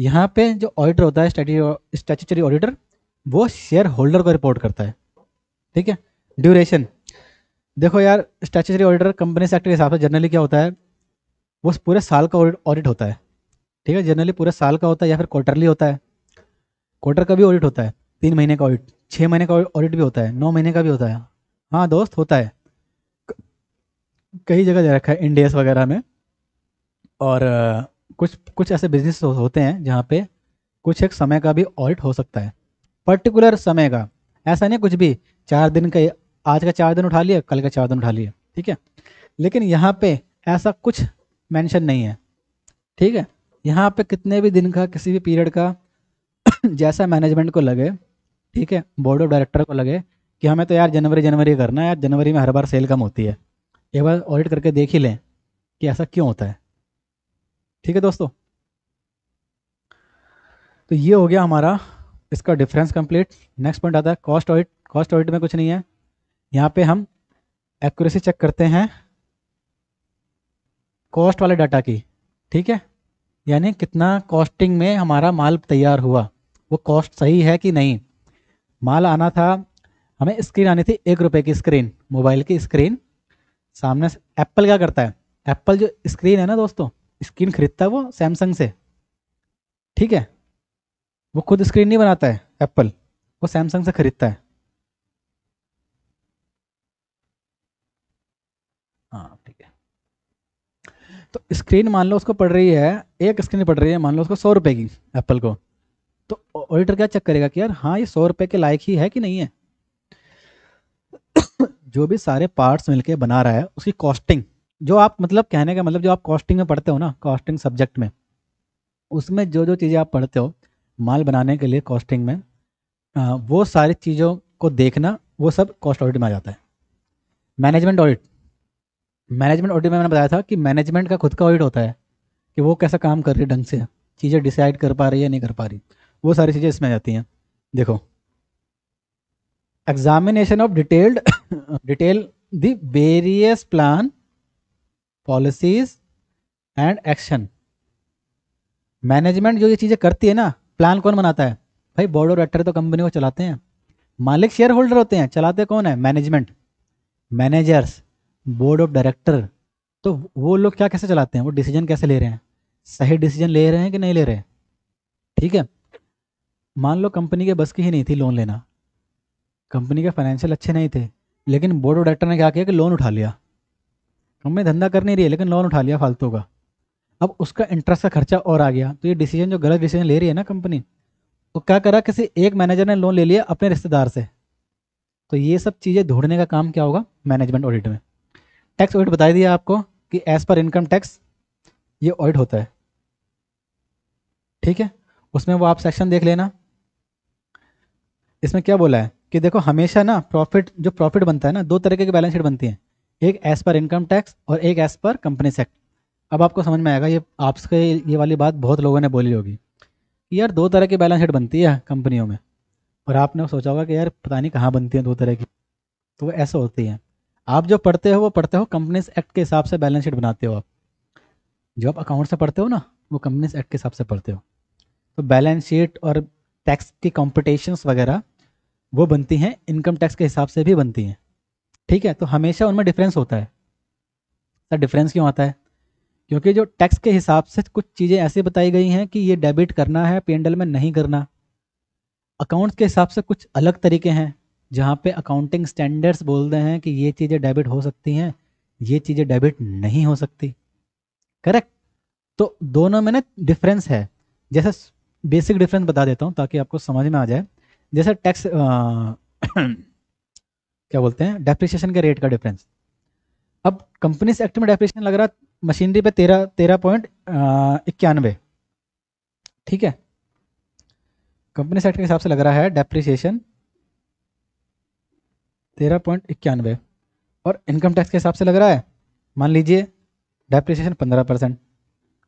यहाँ पे जो ऑडिटर होता है स्टैचूचरी ऑडिटर वो शेयर होल्डर को रिपोर्ट करता है ठीक है ड्यूरेशन देखो यार स्टैचूरी ऑडिटर कंपनी सेक्टर के हिसाब से जनरली क्या होता है वो पूरे साल का ऑडिट होता है ठीक है जनरली पूरे साल का होता है या फिर क्वार्टरली होता है क्वार्टर का भी ऑडिट होता है तीन महीने का ऑडिट छः महीने का ऑडिट भी होता है नौ महीने का भी होता है हाँ दोस्त होता है कई जगह जा रखा है इंडियस वगैरह में और कुछ कुछ ऐसे बिजनेस होते हैं जहाँ पे कुछ एक समय का भी ऑडिट हो सकता है पर्टिकुलर समय का ऐसा नहीं कुछ भी चार दिन का आज का चार दिन उठा लिया कल का चार दिन उठा लिए ठीक है लेकिन यहाँ पे ऐसा कुछ मेंशन नहीं है ठीक है यहाँ पे कितने भी दिन का किसी भी पीरियड का जैसा मैनेजमेंट को लगे ठीक है बोर्ड ऑफ डायरेक्टर को लगे कि हमें तो यार जनवरी जनवरी करना है यार जनवरी में हर बार सेल कम होती है एक बार ऑडिट करके देख ही लें कि ऐसा क्यों होता है ठीक है दोस्तों तो ये हो गया हमारा इसका डिफरेंस कंप्लीट नेक्स्ट पॉइंट आता है कॉस्ट ऑडिट कॉस्ट ऑडिट में कुछ नहीं है यहाँ पे हम एक्यूरेसी चेक करते हैं कॉस्ट वाले डाटा की ठीक है यानी कितना कॉस्टिंग में हमारा माल तैयार हुआ वो कॉस्ट सही है कि नहीं माल आना था हमें स्क्रीन आनी थी एक रुपये की स्क्रीन मोबाइल की स्क्रीन सामने एप्पल क्या करता है एप्पल जो स्क्रीन है ना दोस्तों स्क्रीन खरीदता है वो सैमसंग से ठीक है वो खुद स्क्रीन नहीं बनाता है एप्पल वो सैमसंग से खरीदता है हाँ ठीक है तो स्क्रीन मान लो उसको पड़ रही है एक स्क्रीन पड़ रही है मान लो उसको सौ रुपए की एप्पल को तो ऑडिटर क्या चेक करेगा कि यार हाँ ये सौ रुपए के लायक ही है कि नहीं है जो भी सारे पार्ट्स मिलके बना रहा है उसकी कॉस्टिंग जो आप मतलब कहने का मतलब जो आप कॉस्टिंग में पढ़ते हो ना कॉस्टिंग सब्जेक्ट में उसमें जो जो चीज़ें आप पढ़ते हो माल बनाने के लिए कॉस्टिंग में आ, वो सारी चीज़ों को देखना वो सब कॉस्ट ऑडिट में आ जाता है मैनेजमेंट ऑडिट मैनेजमेंट ऑडिट में मैंने बताया था कि मैनेजमेंट का खुद का ऑडिट होता है कि वो कैसा काम कर रही है ढंग से चीज़ें डिसाइड कर पा रही है नहीं कर पा रही वो सारी चीज़ें इसमें आ जाती हैं देखो examination of detailed detail the various plan policies and action management जो ये चीज़ें करती है ना प्लान कौन बनाता है भाई बोर्ड ऑफ डायरेक्टर तो कंपनी को चलाते हैं मालिक शेयर होल्डर होते हैं चलाते कौन है management managers board of director तो वो लोग क्या कैसे चलाते हैं वो डिसीजन कैसे ले रहे हैं सही डिसीजन ले रहे हैं कि नहीं ले रहे हैं ठीक है मान लो कंपनी के बस की ही नहीं थी लोन लेना कंपनी के फाइनेंशियल अच्छे नहीं थे लेकिन बोर्ड ऑफ डायरेक्टर ने क्या किया कि लोन उठा लिया कंपनी धंधा कर नहीं रही है लेकिन लोन उठा लिया फालतू का अब उसका इंटरेस्ट का खर्चा और आ गया तो ये डिसीजन जो गलत डिसीजन ले रही है ना कंपनी तो क्या करा किसी एक मैनेजर ने लोन ले लिया अपने रिश्तेदार से तो ये सब चीज़ें ढूंढने का काम क्या होगा मैनेजमेंट ऑडिट में टैक्स ऑडिट बता दिया आपको कि एज पर इनकम टैक्स ये ऑडिट होता है ठीक है उसमें वो आप सेक्शन देख लेना इसमें क्या बोला है कि देखो हमेशा ना प्रॉफिट जो प्रॉफिट बनता है ना दो तरीके की बैलेंस शीट बनती है एक एज पर इनकम टैक्स और एक एज पर कंपनी सेक्ट अब आपको समझ में आएगा ये आपसे ये वाली बात बहुत लोगों ने बोली होगी यार दो तरह की बैलेंस शीट बनती है कंपनियों में और आपने सोचा होगा कि यार पता नहीं कहाँ बनती है दो तरह की तो वो ऐसे होती हैं आप जो पढ़ते हो वो पढ़ते हो कंपनीज एक्ट के हिसाब से बैलेंस शीट बनाते हो आप जो आप अकाउंट से पढ़ते हो ना वो कंपनीज एक्ट के हिसाब से पढ़ते हो तो बैलेंस शीट और टैक्स की कॉम्पिटिशन वगैरह वो बनती हैं इनकम टैक्स के हिसाब से भी बनती हैं ठीक है तो हमेशा उनमें डिफरेंस होता है सर डिफरेंस क्यों आता है क्योंकि जो टैक्स के हिसाब से कुछ चीज़ें ऐसी बताई गई हैं कि ये डेबिट करना है पी में नहीं करना अकाउंट्स के हिसाब से कुछ अलग तरीके हैं जहाँ पे अकाउंटिंग स्टैंडर्ड्स बोलते हैं कि ये चीज़ें डेबिट हो सकती हैं ये चीज़ें डेबिट नहीं हो सकती करेक्ट तो दोनों में ना डिफरेंस है जैसे बेसिक डिफरेंस बता देता हूँ ताकि आपको समझ में आ जाए जैसे टैक्स क्या बोलते हैं डेप्रिसिएशन के रेट का डिफरेंस अब कंपनीज एक्ट में डेप्रिसिएशन लग रहा मशीनरी पे तेरह तेरह पॉइंट इक्यानवे ठीक है कंपनी सेक्टर के हिसाब से लग रहा है डेप्रिसिएशन तेरह पॉइंट इक्यानवे और इनकम टैक्स के हिसाब से लग रहा है मान लीजिए डेप्रिसिएशन पंद्रह परसेंट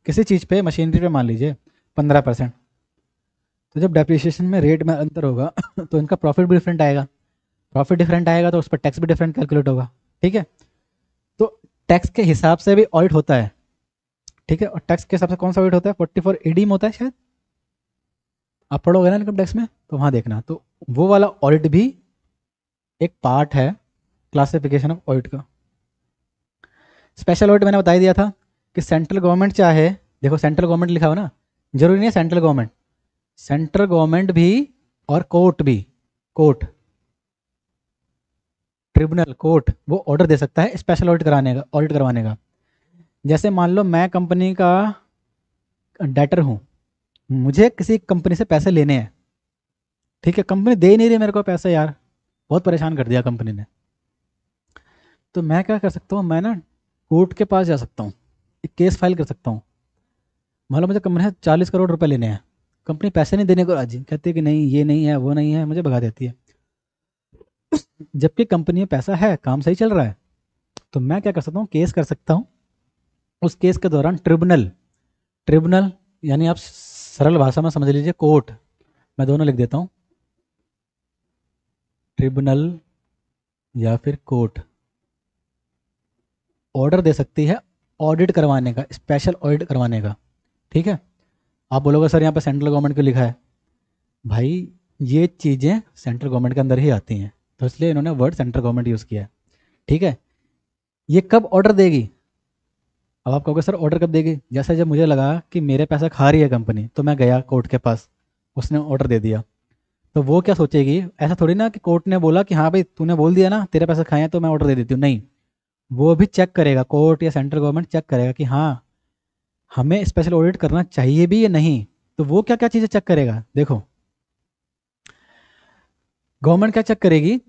किसी चीज़ पे मशीनरी पे मान लीजिए पंद्रह परसेंट तो जब डेप्रिसिएशन में रेट में अंतर होगा तो इनका प्रॉफिट भी डिफरेंट आएगा प्रॉफिट डिफरेंट आएगा तो उस पर टैक्स भी डिफरेंट कैलकुलेट होगा ठीक है तो टैक्स के हिसाब से भी ऑडिट होता है ठीक है और टैक्स के हिसाब से कौन सा ऑडिट होता है फोर्टी फोर एडी में होता है शायद आप पढ़ोगे ना इनकम टैक्स में तो वहाँ देखना तो वो वाला ऑडिट भी एक पार्ट है क्लासिफिकेशन ऑफ ऑडिट का स्पेशल ऑडिट मैंने बताई दिया था कि सेंट्रल गवर्नमेंट चाहे देखो सेंट्रल गवर्नमेंट लिखा हो ना जरूरी नहीं है सेंट्रल गवर्नमेंट सेंट्रल गवर्नमेंट भी और कोर्ट भी कोर्ट ट्रिब्यूनल कोर्ट वो ऑर्डर दे सकता है स्पेशल ऑडिट कराने का ऑडिट करवाने का जैसे मान लो मैं कंपनी का डेटर हूँ मुझे किसी कंपनी से पैसे लेने हैं ठीक है कंपनी दे ही नहीं रही मेरे को पैसे यार बहुत परेशान कर दिया कंपनी ने तो मैं क्या कर सकता हूँ मैं ना कोर्ट के पास जा सकता हूँ एक केस फाइल कर सकता हूँ मान लो मुझे कंपनी से चालीस करोड़ रुपए लेने हैं कंपनी पैसे नहीं देने को राजी कहती है कि नहीं ये नहीं है वो नहीं है मुझे भगा देती है जबकि कंपनी में पैसा है काम सही चल रहा है तो मैं क्या कर सकता हूँ केस कर सकता हूँ उस केस के दौरान ट्रिब्यूनल ट्रिब्यूनल यानी आप सरल भाषा में समझ लीजिए कोर्ट मैं दोनों लिख देता हूँ ट्रिब्यूनल या फिर कोर्ट ऑर्डर दे सकती है ऑडिट करवाने का स्पेशल ऑडिट करवाने का ठीक है आप बोलोगे सर यहाँ पे सेंट्रल गवर्नमेंट को लिखा है भाई ये चीज़ें सेंट्रल गवर्नमेंट के अंदर ही आती हैं तो इसलिए इन्होंने वर्ड सेंट्रल गवर्नमेंट यूज़ किया है ठीक है ये कब ऑर्डर देगी अब आप कहोगे सर ऑर्डर कब देगी जैसे जब मुझे लगा कि मेरे पैसा खा रही है कंपनी तो मैं गया कोर्ट के पास उसने ऑर्डर दे दिया तो वो क्या सोचेगी ऐसा थोड़ी ना कि कोर्ट ने बोला कि हाँ भाई तूने बोल दिया ना तेरे पैसे खाए हैं तो मैं ऑर्डर दे देती हूँ नहीं वो भी चेक करेगा कोर्ट या सेंट्रल गवर्नमेंट चेक करेगा कि हाँ हमें स्पेशल ऑडिट करना चाहिए भी या नहीं तो वो क्या क्या चीज़ें चेक करेगा देखो गवर्नमेंट क्या चेक करेगी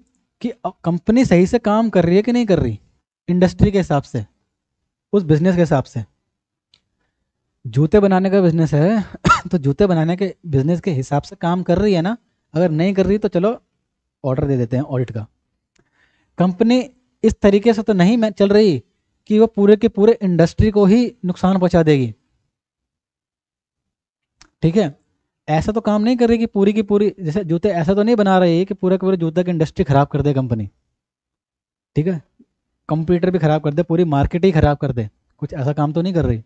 कि कंपनी सही से काम कर रही है कि नहीं कर रही इंडस्ट्री के हिसाब से उस बिजनेस के हिसाब से जूते बनाने का बिजनेस है तो जूते बनाने के बिजनेस के हिसाब से काम कर रही है ना अगर नहीं कर रही तो चलो ऑर्डर दे देते हैं ऑडिट का कंपनी इस तरीके से तो नहीं मैं चल रही कि वो पूरे के पूरे इंडस्ट्री को ही नुकसान पहुंचा देगी ठीक है ऐसा तो काम नहीं कर रही कि पूरी की पूरी जैसे जूते ऐसा तो नहीं बना रही है कि पूरा का पूरा जूता की इंडस्ट्री ख़राब कर दे कंपनी ठीक है कंप्यूटर भी ख़राब कर दे पूरी मार्केट ही ख़राब कर दे कुछ ऐसा काम तो नहीं कर रही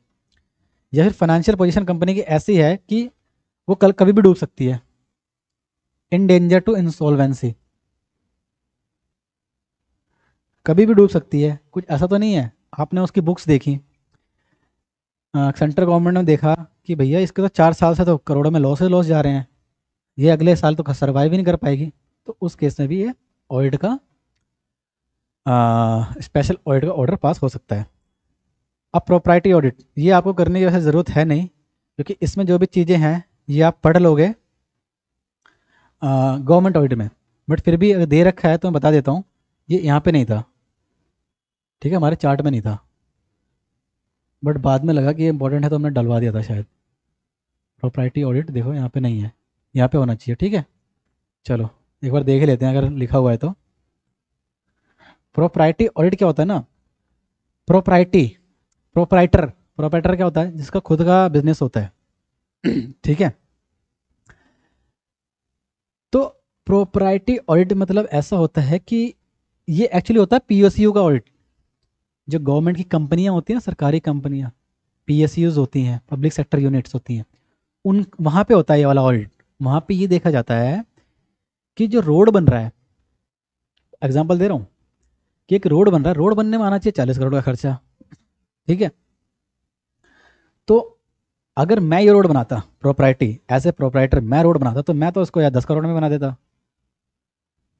या फिर फाइनेंशियल पोजिशन कंपनी की ऐसी है कि वो कल कभी भी डूब सकती है इन डेंजर टू इंसॉल्वेंसी कभी भी डूब सकती है कुछ ऐसा तो नहीं है आपने उसकी बुक्स देखी सेंट्रल गवर्नमेंट ने देखा कि भैया इसके तो चार साल से तो करोड़ों में लॉस ही लॉस जा रहे हैं ये अगले साल तो सर्वाइव ही नहीं कर पाएगी तो उस केस में भी ये ऑडिट का स्पेशल ऑडिट का ऑर्डर पास हो सकता है अब प्रॉपर्टी ऑडिट ये आपको करने की वैसे ज़रूरत है नहीं क्योंकि इसमें जो भी चीज़ें हैं ये आप पढ़ लोगे गवर्नमेंट ऑडिट में बट फिर भी अगर दे रखा है तो मैं बता देता हूँ ये यहाँ पे नहीं था ठीक है हमारे चार्ट में नहीं था बट बाद में लगा कि ये इंपॉर्टेंट है तो हमने डलवा दिया था शायद प्रॉपर्टी ऑडिट देखो यहाँ पे नहीं है यहाँ पे होना चाहिए ठीक है चलो एक बार देख लेते हैं अगर लिखा हुआ है तो प्रोप्राइटी ऑडिट क्या होता है ना प्रोप्राइटी प्रोपराइटर प्रोपराइटर क्या होता है जिसका खुद का बिजनेस होता है ठीक है तो प्रोप्राइटी ऑडिट मतलब ऐसा होता है कि ये एक्चुअली होता है पीएसयू का ऑडिट जो गवर्नमेंट की कंपनियां होती हैं ना सरकारी कंपनियां पीएसयूज होती हैं पब्लिक सेक्टर यूनिट्स होती हैं उन वहाँ पे होता है ये वाला ऑल्ट वहाँ पे ये देखा जाता है कि जो रोड बन रहा है एग्जाम्पल दे रहा हूँ कि एक रोड बन रहा है रोड बनने में आना चाहिए चालीस करोड़ का खर्चा ठीक है तो अगर मैं ये रोड बनाता प्रोपराइटी एज ए प्रोपराइटर मैं रोड बनाता तो मैं तो उसको या दस करोड़ में बना देता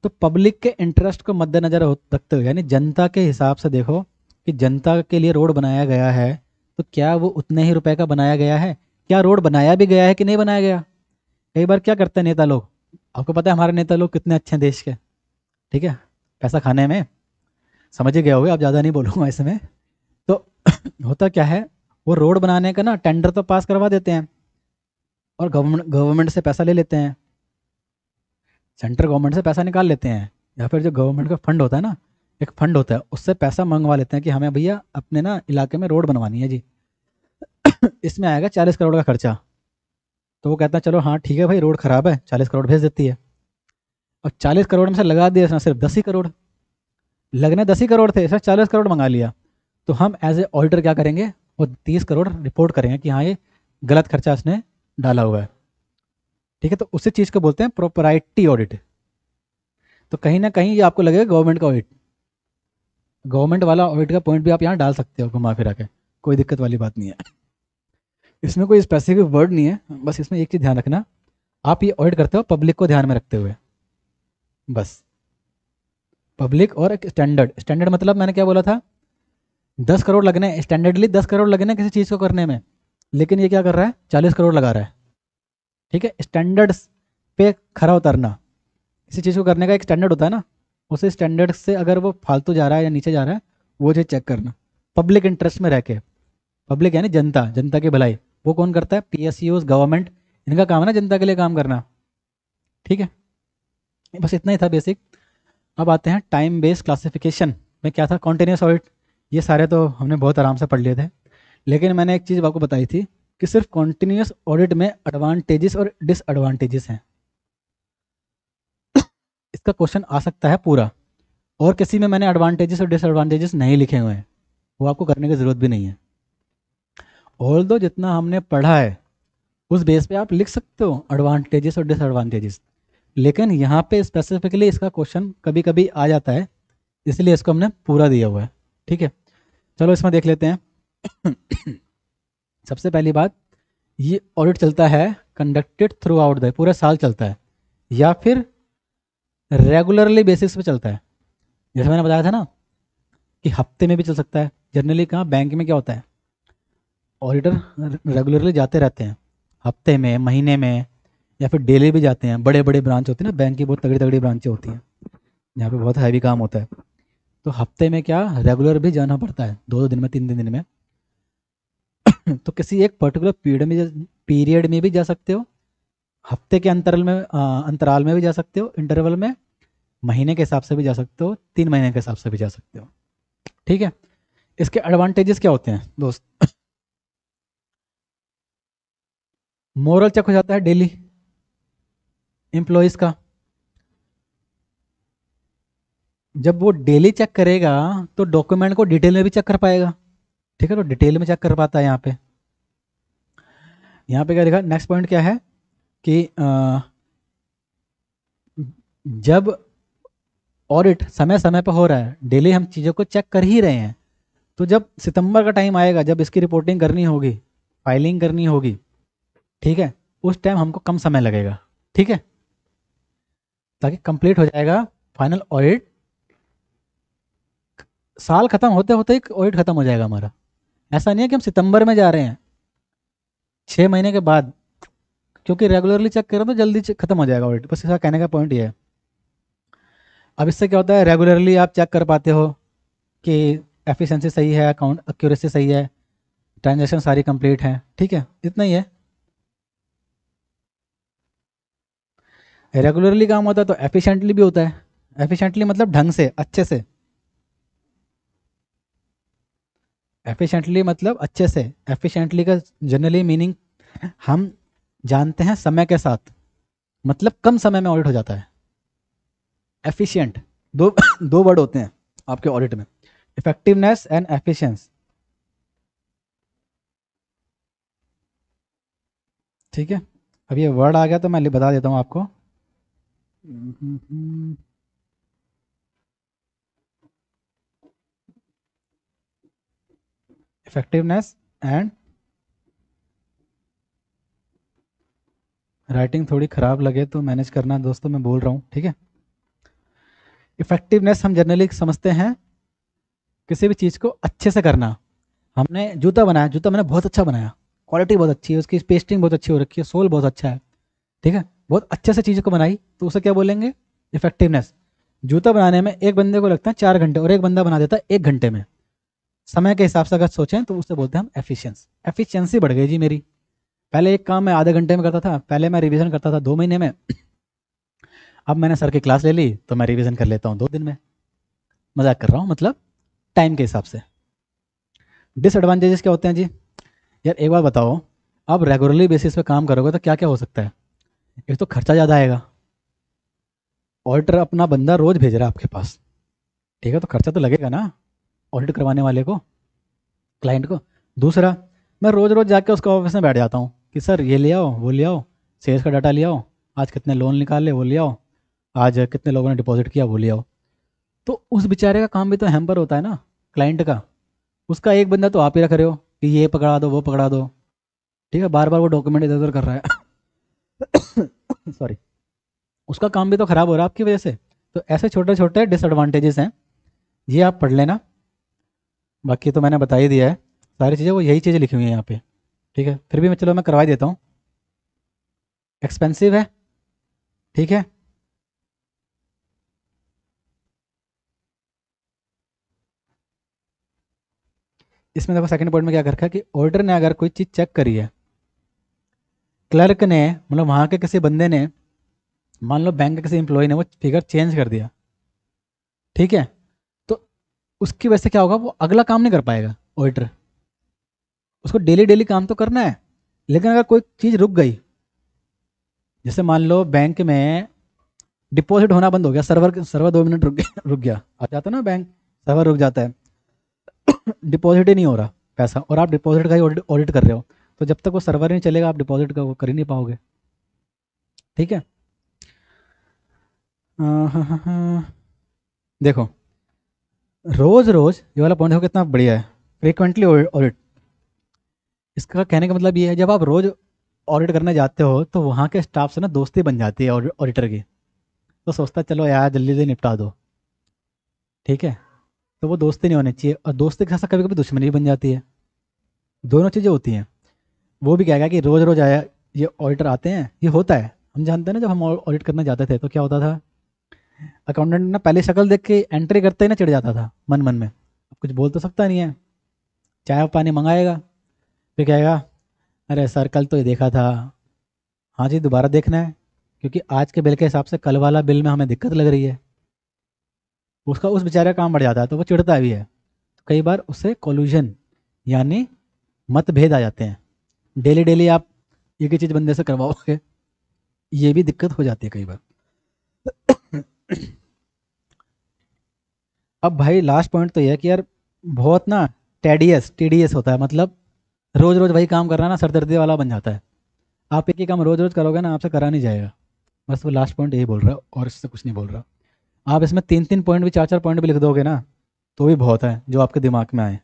तो पब्लिक के इंटरेस्ट को मद्देनजर रखते हुए यानी जनता के हिसाब से देखो कि जनता के लिए रोड बनाया गया है तो क्या वो उतने ही रुपए का बनाया गया है क्या रोड बनाया भी गया है कि नहीं बनाया गया कई बार क्या करते हैं नेता लोग आपको पता है हमारे नेता लोग कितने अच्छे हैं देश के ठीक है पैसा खाने में समझ ही गया होगा आप ज़्यादा नहीं बोलूँगा ऐसे में तो होता क्या है वो रोड बनाने का ना टेंडर तो पास करवा देते हैं और गवर्नमेंट गवर्नमेंट से पैसा ले लेते हैं सेंट्रल गवर्नमेंट से पैसा निकाल लेते हैं या फिर जो गवर्नमेंट का फंड होता है ना एक फंड होता है उससे पैसा मंगवा लेते हैं कि हमें भैया अपने ना इलाके में रोड बनवानी है जी इसमें आएगा चालीस करोड़ का खर्चा तो वो कहता है चलो हाँ ठीक है भाई रोड ख़राब है चालीस करोड़ भेज देती है और चालीस करोड़ में से लगा दिया इसने सिर्फ दस ही करोड़ लगने दस ही करोड़ थे इसने चालीस करोड़ मंगा लिया तो हम एज ए ऑडिटर क्या करेंगे वो तीस करोड़ रिपोर्ट करेंगे कि हाँ ये गलत खर्चा इसने डाला हुआ है ठीक है तो उसी चीज़ को बोलते हैं प्रोपराइटी ऑडिट तो कहीं ना कहीं ये आपको लगेगा गवर्नमेंट का ऑडिट गवर्नमेंट वाला ऑडिट का पॉइंट भी आप यहाँ डाल सकते हो घुमा फिरा के कोई दिक्कत वाली बात नहीं है इसमें कोई स्पेसिफिक वर्ड नहीं है बस इसमें एक चीज़ ध्यान रखना आप ये ऑडिट करते हो पब्लिक को ध्यान में रखते हुए बस पब्लिक और एक स्टैंडर्ड स्टैंडर्ड मतलब मैंने क्या बोला था दस करोड़ लगने स्टैंडर्डली दस करोड़ लगने किसी चीज़ को करने में लेकिन ये क्या कर रहा है चालीस करोड़ लगा रहा है ठीक है स्टैंडर्ड्स पे खरा उतरना किसी चीज़ को करने का एक स्टैंडर्ड होता है ना उसे स्टैंडर्ड से अगर वो फालतू जा रहा है या नीचे जा रहा है वो चीज़ चेक करना पब्लिक इंटरेस्ट में रह के पब्लिक यानी जनता जनता की भलाई वो कौन करता है पी एस गवर्नमेंट इनका काम है ना जनता के लिए काम करना ठीक है बस इतना ही था बेसिक अब आते हैं टाइम बेस्ड क्लासिफिकेशन में क्या था कॉन्टीन्यूस ऑडिट ये सारे तो हमने बहुत आराम से पढ़ लिए थे लेकिन मैंने एक चीज़ आपको बताई थी कि सिर्फ कॉन्टीन्यूस ऑडिट में एडवांटेजेस और डिसएडवांटेजेस हैं इसका क्वेश्चन आ सकता है पूरा और किसी में मैंने एडवांटेजेस और डिसएडवांटेजेस नहीं लिखे हुए हैं वो आपको करने की ज़रूरत भी नहीं है ऑल दो जितना हमने पढ़ा है उस बेस पे आप लिख सकते हो एडवांटेजेस और डिसएडवांटेजेस लेकिन यहाँ पे स्पेसिफिकली इसका क्वेश्चन कभी कभी आ जाता है इसलिए इसको हमने पूरा दिया हुआ है ठीक है चलो इसमें देख लेते हैं सबसे पहली बात ये ऑडिट चलता है कंडक्टेड थ्रू आउट द पूरा साल चलता है या फिर रेगुलरली बेसिस पे चलता है जैसे मैंने बताया था ना कि हफ्ते में भी चल सकता है जनरली कहाँ बैंक में क्या होता है ऑडिटर रेगुलरली जाते रहते हैं हफ्ते में महीने में या फिर डेली भी जाते हैं बड़े बड़े ब्रांच होते हैं ना बैंक की बहुत तगड़ी तगड़ी ब्रांचें होती हैं यहाँ पे बहुत हैवी काम होता है तो हफ्ते में क्या रेगुलर भी जाना पड़ता है दो दो दिन में तीन तीन दिन में तो किसी एक पर्टिकुलर पीरियड में पीरियड में भी जा सकते हो हफ्ते के अंतराल में आ, अंतराल में भी जा सकते हो इंटरवल में महीने के हिसाब से भी जा सकते हो तीन महीने के हिसाब से भी जा सकते हो ठीक है इसके एडवांटेजेस क्या होते हैं दोस्त मोरल चेक हो जाता है डेली एम्प्लॉयज़ का जब वो डेली चेक करेगा तो डॉक्यूमेंट को डिटेल में भी चेक कर पाएगा ठीक है तो डिटेल में चेक कर पाता है यहाँ पे यहाँ पे क्या देखा नेक्स्ट पॉइंट क्या है कि आ, जब ऑडिट समय समय पर हो रहा है डेली हम चीज़ों को चेक कर ही रहे हैं तो जब सितंबर का टाइम आएगा जब इसकी रिपोर्टिंग करनी होगी फाइलिंग करनी होगी ठीक है उस टाइम हमको कम समय लगेगा ठीक है ताकि कंप्लीट हो जाएगा फाइनल ऑडिट साल ख़त्म होते होते ही ऑडिट ख़त्म हो जाएगा हमारा ऐसा नहीं है कि हम सितंबर में जा रहे हैं छः महीने के बाद क्योंकि रेगुलरली चेक करें तो जल्दी ख़त्म हो जाएगा ऑडिट बस इसका कहने का पॉइंट ये है अब इससे क्या होता है रेगुलरली आप चेक कर पाते हो कि एफिशिएंसी सही है अकाउंट एक्यूरेसी सही है ट्रांजेक्शन सारी कंप्लीट हैं ठीक है इतना ही है रेगुलरली काम होता है तो एफिशिएंटली भी होता है एफिशिएंटली मतलब ढंग से अच्छे से एफिशिएंटली मतलब अच्छे से एफिशिएंटली का जनरली मीनिंग हम जानते हैं समय के साथ मतलब कम समय में ऑडिट हो जाता है एफिशिएंट दो दो वर्ड होते हैं आपके ऑडिट में इफेक्टिवनेस एंड एफिशिएंस ठीक है अब ये वर्ड आ गया तो मैं बता देता हूँ आपको effectiveness mm-hmm. And Effectiveness and writing थोड़ी ख़राब लगे तो मैनेज करना दोस्तों मैं बोल रहा हूँ ठीक है इफ़ेक्टिवनेस हम जनरली समझते हैं किसी भी चीज़ को अच्छे से करना हमने जूता बनाया जूता मैंने बहुत अच्छा बनाया क्वालिटी बहुत अच्छी है उसकी पेस्टिंग बहुत अच्छी हो रखी है सोल बहुत अच्छा है ठीक है बहुत अच्छे से चीज़ को बनाई तो उसे क्या बोलेंगे इफेक्टिवनेस जूता बनाने में एक बंदे को लगता है चार घंटे और एक बंदा बना देता है एक घंटे में समय के हिसाब से अगर सोचें तो उससे बोलते हैं हम एफिशिएंस एफिशिएंसी बढ़ गई जी मेरी पहले एक काम मैं आधे घंटे में करता था पहले मैं रिवीजन करता था दो महीने में अब मैंने सर की क्लास ले ली तो मैं रिविज़न कर लेता हूँ दो दिन में मजाक कर रहा हूँ मतलब टाइम के हिसाब से डिसएडवाटेजेस क्या होते हैं जी यार एक बार बताओ आप रेगुलरली बेसिस पे काम करोगे तो क्या क्या हो सकता है एक तो खर्चा ज़्यादा आएगा ऑल्टर अपना बंदा रोज़ भेज रहा है आपके पास ठीक है तो खर्चा तो लगेगा ना ऑडिट करवाने वाले को क्लाइंट को दूसरा मैं रोज़ रोज़ जाके उसका ऑफिस में बैठ जाता हूँ कि सर ये ले आओ वो ले आओ सेल्स का डाटा ले आओ आज कितने लोन निकाले वो ले आओ आज कितने लोगों ने डिपॉजिट किया वो ले आओ तो उस बेचारे का काम भी तो हैम्पर होता है ना क्लाइंट का उसका एक बंदा तो आप ही रख रहे हो कि ये पकड़ा दो वो पकड़ा दो ठीक है बार बार वो डॉक्यूमेंट इधर उधर कर रहा है सॉरी उसका काम भी तो ख़राब हो रहा है आपकी वजह से तो ऐसे छोटे छोटे डिसएडवांटेजेस हैं ये आप पढ़ लेना बाकी तो मैंने बता ही दिया है सारी चीज़ें वो यही चीज़ें लिखी हुई हैं यहाँ पे ठीक है फिर भी मैं चलो मैं करवा देता हूँ एक्सपेंसिव है ठीक है इसमें देखो सेकंड पॉइंट में क्या कर रखा है कि ऑर्डर ने अगर कोई चीज़ चेक करी है क्लर्क ने मतलब वहाँ के किसी बंदे ने मान लो बैंक के किसी एम्प्लॉय ने वो फिगर चेंज कर दिया ठीक है तो उसकी वजह से क्या होगा वो अगला काम नहीं कर पाएगा ऑडिटर उसको डेली डेली काम तो करना है लेकिन अगर कोई चीज़ रुक गई जैसे मान लो बैंक में डिपॉजिट होना बंद हो गया सर्वर सर्वर दो मिनट रुक गया रुक गया आ जाता ना बैंक सर्वर रुक जाता है डिपॉजिट ही नहीं हो रहा पैसा और आप डिपॉजिट का ही ऑडिट कर रहे हो तो जब तक वो सर्वर नहीं चलेगा आप डिपॉजिट का वो कर ही नहीं पाओगे ठीक है हाँ, हाँ, हाँ। देखो रोज रोज ये वाला पॉइंट देखो कितना बढ़िया है फ्रीक्वेंटली ऑडिट इसका कहने का मतलब ये है जब आप रोज ऑडिट करने जाते हो तो वहाँ के स्टाफ से ना दोस्ती बन जाती है ऑडिटर की तो सोचता चलो यार जल्दी जल्दी निपटा दो ठीक है तो वो दोस्ती नहीं होनी चाहिए और दोस्ती के साथ कभी कभी दुश्मनी बन जाती है दोनों चीज़ें होती हैं वो भी कहेगा कि रोज़ रोज़ आया ये ऑडिटर आते हैं ये होता है हम जानते हैं ना जब हम ऑडिट करने जाते थे तो क्या होता था अकाउंटेंट ना पहले शक्ल देख के एंट्री करते ही ना चिड़ जाता था मन मन में अब कुछ बोल तो सकता नहीं है चाय पानी मंगाएगा फिर कहेगा अरे सर कल तो ये देखा था हाँ जी दोबारा देखना है क्योंकि आज के बिल के हिसाब से कल वाला बिल में हमें दिक्कत लग रही है उसका उस बेचारे काम बढ़ जाता है तो वो चिड़ता भी है तो कई बार उससे कॉल्यूजन यानी मतभेद आ जाते हैं डेली डेली आप एक ही चीज़ बंदे से करवाओगे ये भी दिक्कत हो जाती है कई बार अब भाई लास्ट पॉइंट तो यह कि यार बहुत ना टेडियस टीडियस होता है मतलब रोज़ रोज़ वही काम करना ना सरदर्दी वाला बन जाता है आप एक ही काम रोज़ रोज़ करोगे ना आपसे करा नहीं जाएगा बस वो लास्ट पॉइंट यही बोल रहा है और इससे कुछ नहीं बोल रहा आप इसमें तीन तीन पॉइंट भी चार चार पॉइंट भी लिख दोगे ना तो भी बहुत है जो आपके दिमाग में आए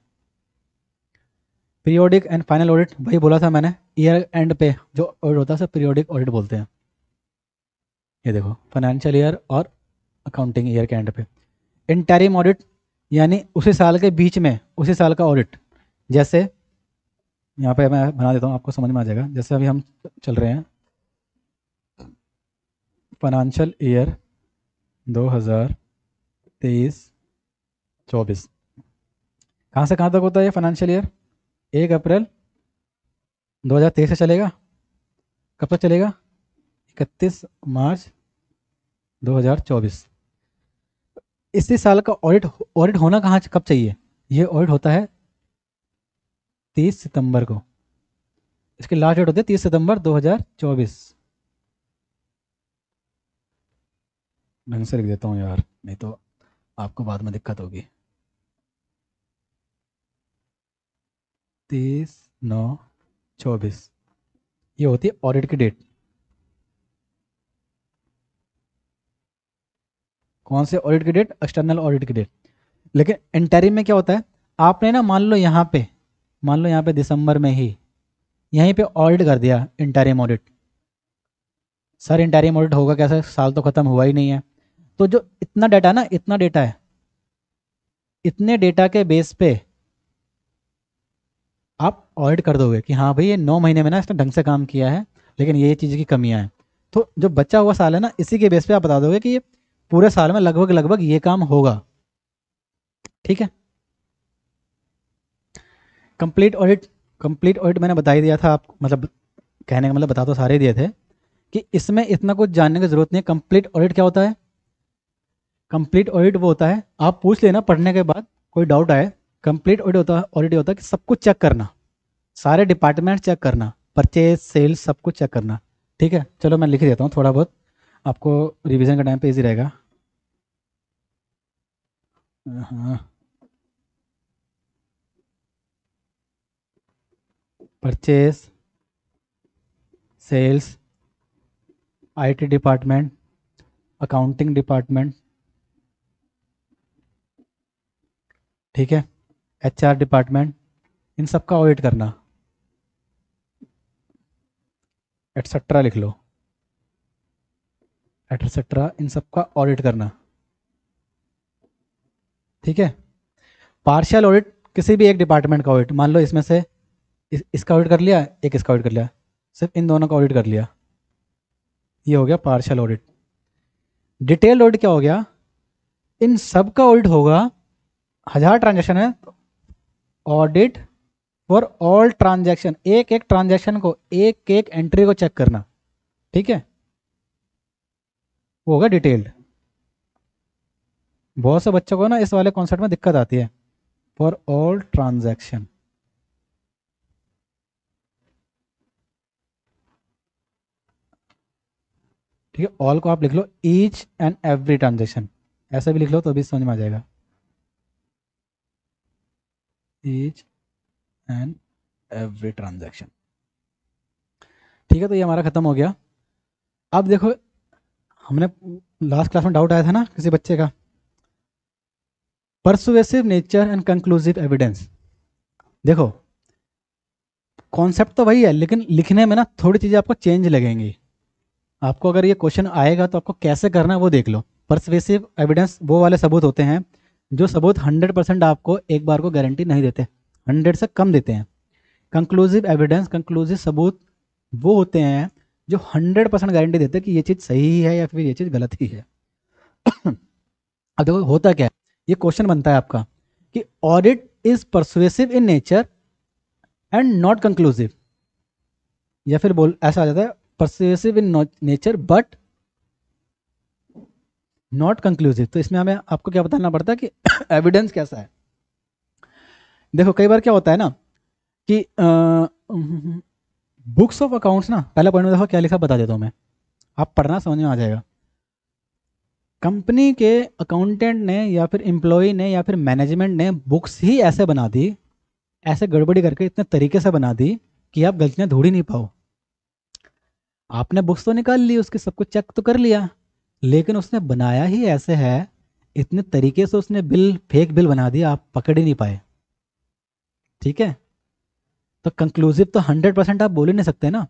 पीरियोडिक एंड फाइनल ऑडिट वही बोला था मैंने ईयर एंड पे जो ऑडिट होता है पीरियोडिक ऑडिट बोलते हैं ये देखो फाइनेंशियल ईयर और अकाउंटिंग ईयर के एंड पे इंटेरिम ऑडिट यानी उसी साल के बीच में उसी साल का ऑडिट जैसे यहाँ पे मैं बना देता हूँ आपको समझ में आ जाएगा जैसे अभी हम चल रहे हैं फाइनेंशियल ईयर 2023-24 कहाँ से कहाँ तक होता है ये फाइनेंशियल ईयर एक अप्रैल 2023 से चलेगा कब तक चलेगा 31 मार्च 2024 इसी साल का ऑडिट ऑडिट होना कहाँ कब चाहिए ये ऑडिट होता है 30 सितंबर को इसकी लास्ट डेट होती है 30 सितंबर 2024 ढंग से लिख देता हूँ यार नहीं तो आपको बाद में दिक्कत होगी तीस नौ चौबीस ये होती है ऑडिट की डेट कौन से ऑडिट की डेट एक्सटर्नल ऑडिट की डेट लेकिन इंटरिम में क्या होता है आपने ना मान लो यहाँ पे मान लो यहाँ पे दिसंबर में ही यहीं पे ऑडिट कर दिया interim audit sir interim audit होगा कैसे साल तो ख़त्म हुआ ही नहीं है तो जो इतना डेटा है ना इतना डेटा है इतने डेटा के बेस पे आप ऑडिट कर दोगे कि हाँ भाई ये नौ महीने में ना इसने ढंग से काम किया है लेकिन ये चीज़ की कमियाँ हैं तो जो बचा हुआ साल है ना इसी के बेस पे आप बता दोगे कि ये पूरे साल में लगभग लगभग ये काम होगा ठीक है कंप्लीट ऑडिट कंप्लीट ऑडिट मैंने बता ही दिया था आपको मतलब कहने का मतलब बता तो सारे दिए थे कि इसमें इतना कुछ जानने की जरूरत नहीं है कंप्लीट ऑडिट क्या होता है कंप्लीट ऑडिट वो होता है आप पूछ लेना पढ़ने के बाद कोई डाउट आए कंप्लीट ऑडिट होता है ऑडिट होता है कि कुछ चेक करना सारे डिपार्टमेंट चेक करना परचेज सेल्स सब कुछ चेक करना ठीक है चलो मैं लिख देता हूँ थोड़ा बहुत आपको रिविजन का टाइम पे ईजी रहेगा हाँ sales I T department accounting department ठीक है एच डिपार्टमेंट इन सब का ऑडिट करना एटसेट्रा लिख लो एटसेट्रा इन सब का ऑडिट करना ठीक है पार्शियल ऑडिट किसी भी एक डिपार्टमेंट का ऑडिट मान लो इसमें से इस, इसका ऑडिट कर लिया एक इसका ऑडिट कर लिया सिर्फ इन दोनों का ऑडिट कर लिया ये हो गया पार्शियल ऑडिट डिटेल ऑडिट क्या हो गया इन सब का ऑडिट होगा हजार ट्रांजेक्शन है ऑडिट फॉर ऑल ट्रांजैक्शन एक एक ट्रांजैक्शन को एक एक एंट्री को चेक करना ठीक है वो होगा डिटेल्ड बहुत से बच्चों को ना इस वाले कॉन्सेप्ट में दिक्कत आती है फॉर ऑल ट्रांजैक्शन ठीक है ऑल को आप लिख लो ईच एंड एवरी ट्रांजेक्शन ऐसा भी लिख लो तो भी समझ में आ जाएगा each and every transaction ठीक है तो ये हमारा ख़त्म हो गया अब देखो हमने लास्ट क्लास में डाउट आया था ना किसी बच्चे का persuasive nature and conclusive evidence देखो कॉन्सेप्ट तो वही है लेकिन लिखने में ना थोड़ी चीज़ें आपको चेंज लगेंगी आपको अगर ये क्वेश्चन आएगा तो आपको कैसे करना है वो देख लो परसुवेसिव एविडेंस वो वाले सबूत होते हैं जो सबूत 100 परसेंट आपको एक बार को गारंटी नहीं देते 100 से कम देते हैं कंक्लूसिव एविडेंस कंक्लूसिव सबूत वो होते हैं जो 100 परसेंट गारंटी देते हैं कि ये चीज़ सही ही है या फिर ये चीज़ गलत ही है अब देखो होता क्या है ये क्वेश्चन बनता है आपका कि audit is persuasive in nature and not conclusive या फिर बोल ऐसा आ जाता है persuasive in nature but not conclusive तो इसमें हमें आपको क्या बताना पड़ता है कि एविडेंस कैसा है देखो कई बार क्या होता है ना कि बुक्स ऑफ अकाउंट्स ना पहला पॉइंट में देखो क्या लिखा बता देता हूँ मैं आप पढ़ना समझ में आ जाएगा कंपनी के अकाउंटेंट ने या फिर एम्प्लॉय ने या फिर मैनेजमेंट ने बुक्स ही ऐसे बना दी ऐसे गड़बड़ी करके इतने तरीके से बना दी कि आप गलतियाँ ढूंढ ही नहीं पाओ आपने बुक्स तो निकाल ली उसके सब कुछ चेक तो कर लिया लेकिन उसने बनाया ही ऐसे है इतने तरीके से उसने बिल फेक बिल बना दिया आप पकड़ ही नहीं पाए ठीक है तो कंक्लूसिव तो हंड्रेड परसेंट आप बोल ही नहीं सकते ना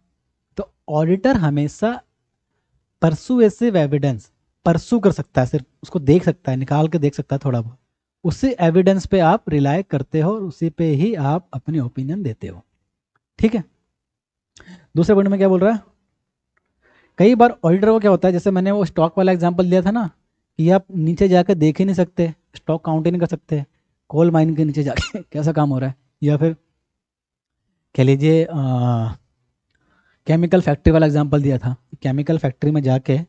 तो ऑडिटर हमेशा परसुएसिव एविडेंस परसू कर सकता है सिर्फ उसको देख सकता है निकाल के देख सकता है थोड़ा बहुत उसी एविडेंस पे आप रिलाय करते हो और उसी पे ही आप अपनी ओपिनियन देते हो ठीक है दूसरे पॉइंट में क्या बोल रहा है कई बार ऑडिटर को क्या होता है जैसे मैंने वो स्टॉक वाला एग्जाम्पल दिया था ना कि आप नीचे जाकर देख ही नहीं सकते स्टॉक काउंट ही नहीं कर सकते कोल माइन के नीचे जाके कैसा काम हो रहा है या फिर कह लीजिए केमिकल फैक्ट्री वाला एग्जाम्पल दिया था केमिकल फैक्ट्री में जाके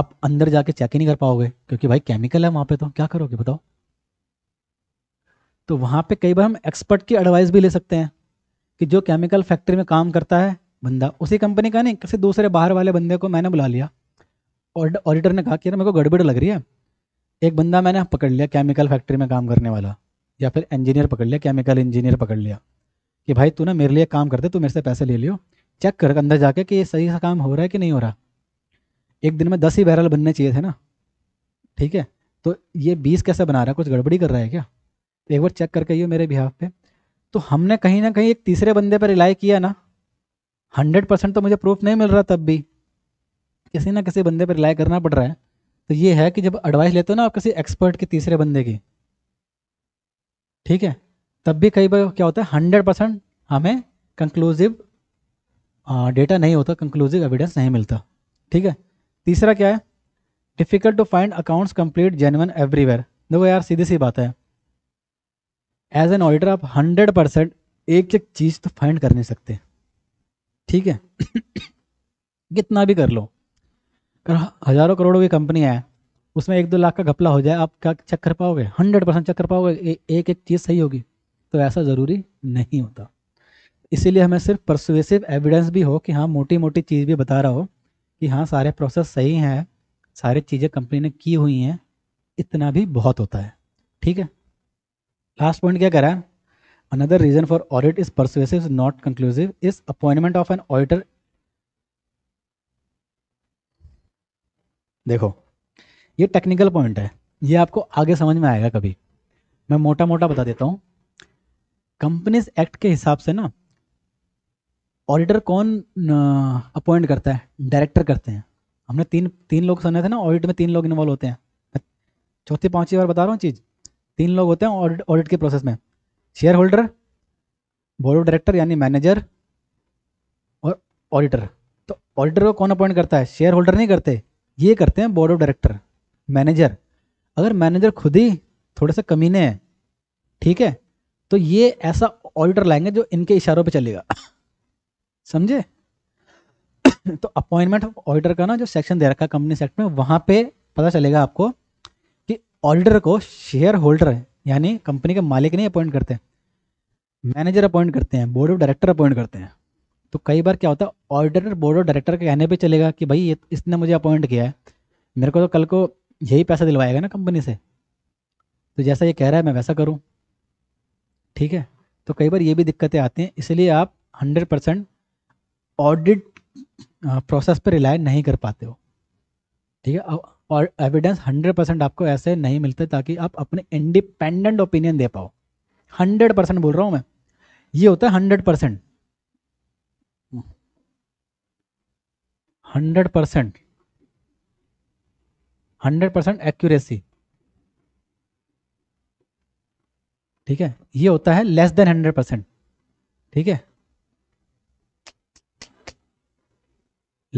आप अंदर जाके चेक ही नहीं कर पाओगे क्योंकि भाई केमिकल है वहाँ पे तो क्या करोगे बताओ तो वहाँ पे कई बार हम एक्सपर्ट की एडवाइस भी ले सकते हैं कि जो केमिकल फैक्ट्री में काम करता है बंदा उसी कंपनी का नहीं किसी दूसरे बाहर वाले बंदे को मैंने बुला लिया और ऑडिटर ने कहा कि यार मेरे को गड़बड़ लग रही है एक बंदा मैंने पकड़ लिया केमिकल फैक्ट्री में काम करने वाला या फिर इंजीनियर पकड़ लिया केमिकल इंजीनियर पकड़ लिया कि भाई तू ना मेरे लिए काम करते तू मेरे से पैसे ले लियो चेक कर अंदर जाके कि ये सही सा काम हो रहा है कि नहीं हो रहा एक दिन में दस ही बैरल बनने चाहिए थे ना ठीक है तो ये बीस कैसे बना रहा है कुछ गड़बड़ी कर रहा है क्या तो एक बार चेक करके ये मेरे बिहाफ पे तो हमने कहीं ना कहीं एक तीसरे बंदे पर रिलाई किया ना हंड्रेड परसेंट तो मुझे प्रूफ नहीं मिल रहा तब भी किसी ना किसी बंदे पर रिलाई करना पड़ रहा है तो ये है कि जब एडवाइस लेते हो ना आप किसी एक्सपर्ट की तीसरे बंदे की ठीक है तब भी कई बार क्या होता है हंड्रेड परसेंट हमें कंक्लूसिव डेटा नहीं होता कंक्लूसिव एविडेंस नहीं मिलता ठीक है तीसरा क्या है difficult to find accounts complete genuine everywhere देखो यार सीधी सी बात है एज एन ऑडिटर आप हंड्रेड परसेंट एक एक चीज़ तो फाइंड कर नहीं सकते ठीक है कितना भी कर लो हजारों करोड़ों की कंपनी है उसमें एक दो लाख का घपला हो जाए आप क्या चक्कर पाओगे हंड्रेड परसेंट चक्कर पाओगे पाओगे एक एक चीज़ सही होगी तो ऐसा ज़रूरी नहीं होता इसीलिए हमें सिर्फ परसुएसिव एविडेंस भी हो कि हाँ मोटी मोटी चीज़ भी बता रहा हो कि हाँ सारे प्रोसेस सही हैं सारी चीज़ें कंपनी ने की हुई हैं इतना भी बहुत होता है ठीक है लास्ट पॉइंट क्या करा है Another reason for audit is persuasive, not conclusive, is appointment of an auditor. देखो ये टेक्निकल पॉइंट है ये आपको आगे समझ में आएगा कभी मैं मोटा मोटा बता देता हूँ कंपनीज एक्ट के हिसाब से ना ऑडिटर कौन अपॉइंट करता है डायरेक्टर करते हैं हमने तीन तीन लोग सुने थे ना ऑडिट में तीन लोग इन्वॉल्व होते हैं चौथी पांचवी बार बता रहा हूँ चीज़ तीन लोग होते हैं ऑडिट के प्रोसेस में share holder board of director यानी मैनेजर और ऑडिटर तो ऑडिटर को कौन अपॉइंट करता है शेयर होल्डर नहीं करते ये करते हैं बोर्ड ऑफ डायरेक्टर मैनेजर अगर मैनेजर खुद ही थोड़े से कमीने हैं ठीक है तो ये ऐसा ऑडिटर लाएंगे जो इनके इशारों पे चलेगा समझे तो अपॉइंटमेंट ऑफ ऑडिटर का ना जो सेक्शन दे रखा है कंपनी सेक्ट में वहाँ पे पता चलेगा आपको कि ऑडिटर को शेयर होल्डर यानी कंपनी के मालिक नहीं अपॉइंट करते मैनेजर अपॉइंट करते हैं बोर्ड ऑफ डायरेक्टर अपॉइंट करते हैं तो कई बार क्या होता है ऑडिटर बोर्ड ऑफ डायरेक्टर के कहने पे चलेगा कि भाई ये इसने मुझे अपॉइंट किया है मेरे को तो कल को यही पैसा दिलवाएगा ना कंपनी से तो जैसा ये कह रहा है मैं वैसा करूँ ठीक है तो कई बार ये भी दिक्कतें आती हैं इसलिए आप हंड्रेड परसेंट ऑडिट प्रोसेस पर रिलाय नहीं कर पाते हो ठीक है अब और एविडेंस 100 परसेंट आपको ऐसे नहीं मिलते ताकि आप अपने इंडिपेंडेंट ओपिनियन दे पाओ 100 परसेंट बोल रहा हूं मैं ये होता है 100 percent hundred percent hundred percent accuracy ठीक है ये होता है लेस देन हंड्रेड परसेंट ठीक है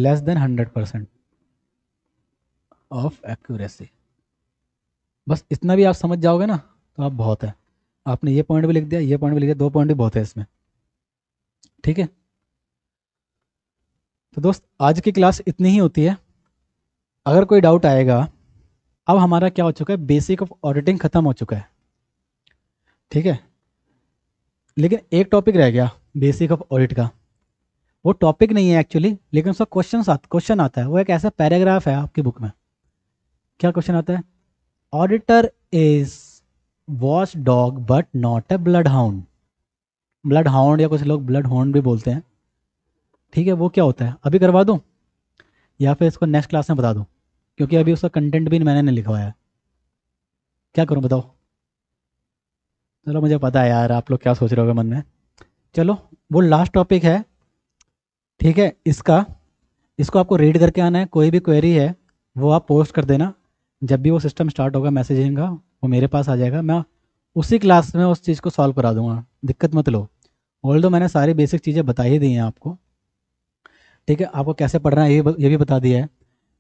less than hundred percent of accuracy बस इतना भी आप समझ जाओगे ना तो आप बहुत है आपने ये पॉइंट भी लिख दिया ये पॉइंट भी लिख दिया दो पॉइंट भी बहुत है इसमें ठीक है तो दोस्त आज की क्लास इतनी ही होती है अगर कोई डाउट आएगा अब हमारा क्या हो चुका है बेसिक ऑफ ऑडिटिंग खत्म हो चुका है ठीक है लेकिन एक टॉपिक रह गया बेसिक ऑफ ऑडिट का वो टॉपिक नहीं है एक्चुअली लेकिन उसका क्वेश्चन क्वेश्चन आता है वो एक ऐसा पैराग्राफ है आपकी बुक में क्या क्वेश्चन आता है auditor is watch dog but not a blood hound blood hound या कुछ लोग ब्लड हॉर्न भी बोलते हैं ठीक है वो क्या होता है अभी करवा दूँ या फिर इसको नेक्स्ट क्लास में बता दूँ क्योंकि अभी उसका कंटेंट भी मैंने नहीं लिखवाया क्या करूँ बताओ चलो मुझे पता है यार आप लोग क्या सोच रहे होगे मन में चलो वो लास्ट टॉपिक है ठीक है इसका इसको आपको रीड करके आना है कोई भी क्वेरी है वो आप पोस्ट कर देना जब भी वो सिस्टम स्टार्ट होगा मैसेजिंग का वो मेरे पास आ जाएगा मैं उसी क्लास में उस चीज़ को सॉल्व करा दूंगा दिक्कत मत लो ऑल दो मैंने सारी बेसिक चीज़ें बता ही दी हैं आपको ठीक है आपको कैसे पढ़ना है ये ये भी बता दिया है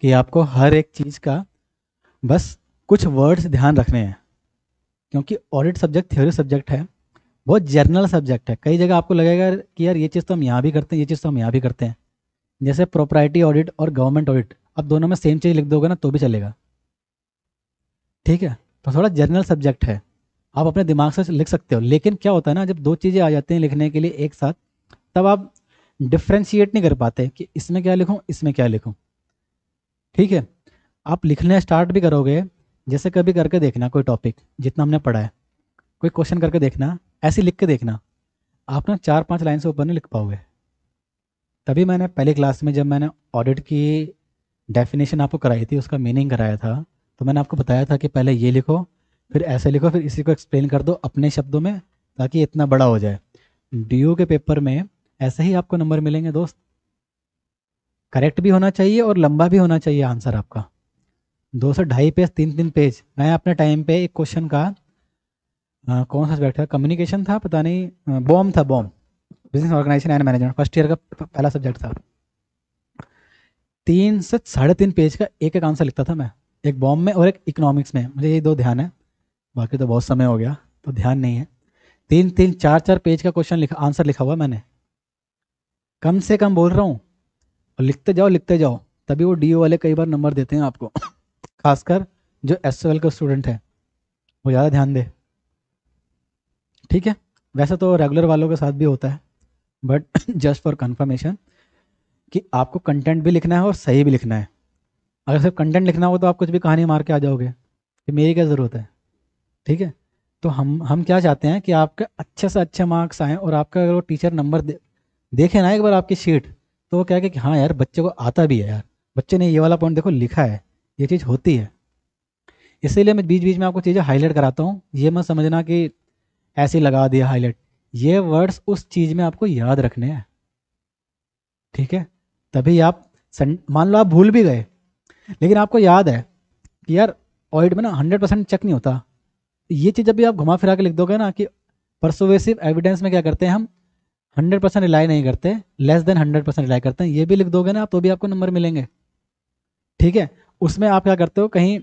कि आपको हर एक चीज़ का बस कुछ वर्ड्स ध्यान रखने हैं क्योंकि ऑडिट सब्जेक्ट थ्योरी सब्जेक्ट है बहुत जर्नल सब्जेक्ट है कई जगह आपको लगेगा कि यार ये चीज़ तो हम यहाँ भी करते हैं ये चीज़ तो हम यहाँ भी करते हैं जैसे प्रॉपर्टी ऑडिट और गवर्नमेंट ऑडिट अब दोनों में सेम चीज़ लिख दोगे ना तो भी चलेगा ठीक है तो थोड़ा जर्नल सब्जेक्ट है आप अपने दिमाग से लिख सकते हो लेकिन क्या होता है ना जब दो चीज़ें आ जाती हैं लिखने के लिए एक साथ तब आप डिफ्रेंशिएट नहीं कर पाते कि इसमें क्या लिखूँ इसमें क्या लिखूँ ठीक है आप लिखने स्टार्ट भी करोगे जैसे कभी करके देखना कोई टॉपिक जितना हमने पढ़ा है कोई क्वेश्चन करके देखना ऐसे लिख के देखना आप ना चार पाँच लाइन से ऊपर नहीं लिख पाओगे तभी मैंने पहली क्लास में जब मैंने ऑडिट की डेफिनेशन आपको कराई थी उसका मीनिंग कराया था तो मैंने आपको बताया था कि पहले ये लिखो फिर ऐसे लिखो फिर इसी को एक्सप्लेन कर दो अपने शब्दों में ताकि इतना बड़ा हो जाए डी के पेपर में ऐसे ही आपको नंबर मिलेंगे दोस्त करेक्ट भी होना चाहिए और लंबा भी होना चाहिए आंसर आपका दो से ढाई पेज तीन तीन पेज मैं अपने टाइम पे एक क्वेश्चन का आ, कौन सा सब्जेक्ट था कम्युनिकेशन था पता नहीं बॉम था BOM business organisation and management first year का पहला सब्जेक्ट था तीन से साढ़े तीन पेज का एक एक आंसर लिखता था मैं एक बॉम में और एक इकोनॉमिक्स में मुझे ये दो ध्यान है बाकी तो बहुत समय हो गया तो ध्यान नहीं है तीन तीन चार चार पेज का क्वेश्चन लिखा आंसर लिखा हुआ मैंने कम से कम बोल रहा हूँ और लिखते जाओ लिखते जाओ तभी वो डी वाले कई बार नंबर देते हैं आपको खासकर जो एस का स्टूडेंट है वो ज़्यादा ध्यान दे ठीक है वैसे तो रेगुलर वालों के साथ भी होता है बट जस्ट फॉर कन्फर्मेशन कि आपको कंटेंट भी लिखना है और सही भी लिखना है अगर सिर्फ कंटेंट लिखना हो तो आप कुछ भी कहानी मार के आ जाओगे कि मेरी क्या ज़रूरत है ठीक है तो हम हम क्या चाहते हैं कि आपके अच्छे से अच्छे मार्क्स आएँ और आपका अगर वो टीचर नंबर दे, देखे ना एक बार आपकी शीट तो वो क्या है कि हाँ यार बच्चे को आता भी है यार बच्चे ने ये वाला पॉइंट देखो लिखा है ये चीज़ होती है इसीलिए मैं बीच बीच में आपको चीज़ें हाईलाइट कराता हूँ ये मत समझना कि ऐसे लगा दिया हाईलाइट ये वर्ड्स उस चीज़ में आपको याद रखने हैं ठीक है तभी आप सन मान लो आप भूल भी गए लेकिन आपको याद है कि यार ऑइड में ना हंड्रेड परसेंट चेक नहीं होता ये चीज़ जब भी आप घुमा फिरा के लिख दोगे ना कि परसोवेसिव एविडेंस में क्या करते हैं हम हंड्रेड परसेंट रिलाई नहीं करते less than hundred percent rely करते हैं ये भी लिख दोगे ना आप तो भी आपको नंबर मिलेंगे ठीक है उसमें आप क्या करते हो कहीं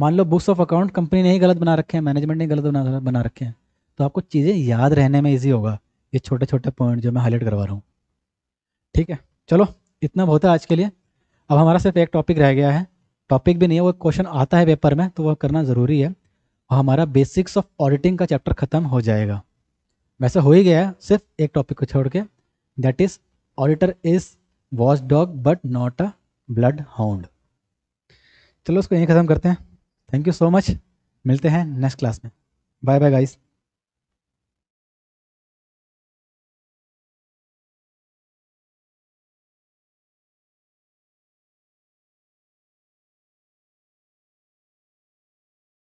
मान लो बुक्स ऑफ अकाउंट कंपनी ने ही गलत बना रखे हैं मैनेजमेंट ने गलत बना बना रखे हैं तो आपको चीज़ें याद रहने में ईजी होगा ये छोटे छोटे पॉइंट जो मैं हाईलाइट करवा रहा हूँ ठीक है चलो इतना बहुत है आज के लिए अब हमारा सिर्फ एक टॉपिक रह गया है टॉपिक भी नहीं है वो क्वेश्चन आता है पेपर में तो वह करना ज़रूरी है और हमारा बेसिक्स ऑफ ऑडिटिंग का चैप्टर ख़त्म हो जाएगा वैसे हो ही गया है सिर्फ एक टॉपिक को छोड़ के that is auditor is watch dog but not a blood hound चलो उसको यहीं ख़त्म करते हैं थैंक यू सो मच मिलते हैं नेक्स्ट क्लास में बाय बाय गाइज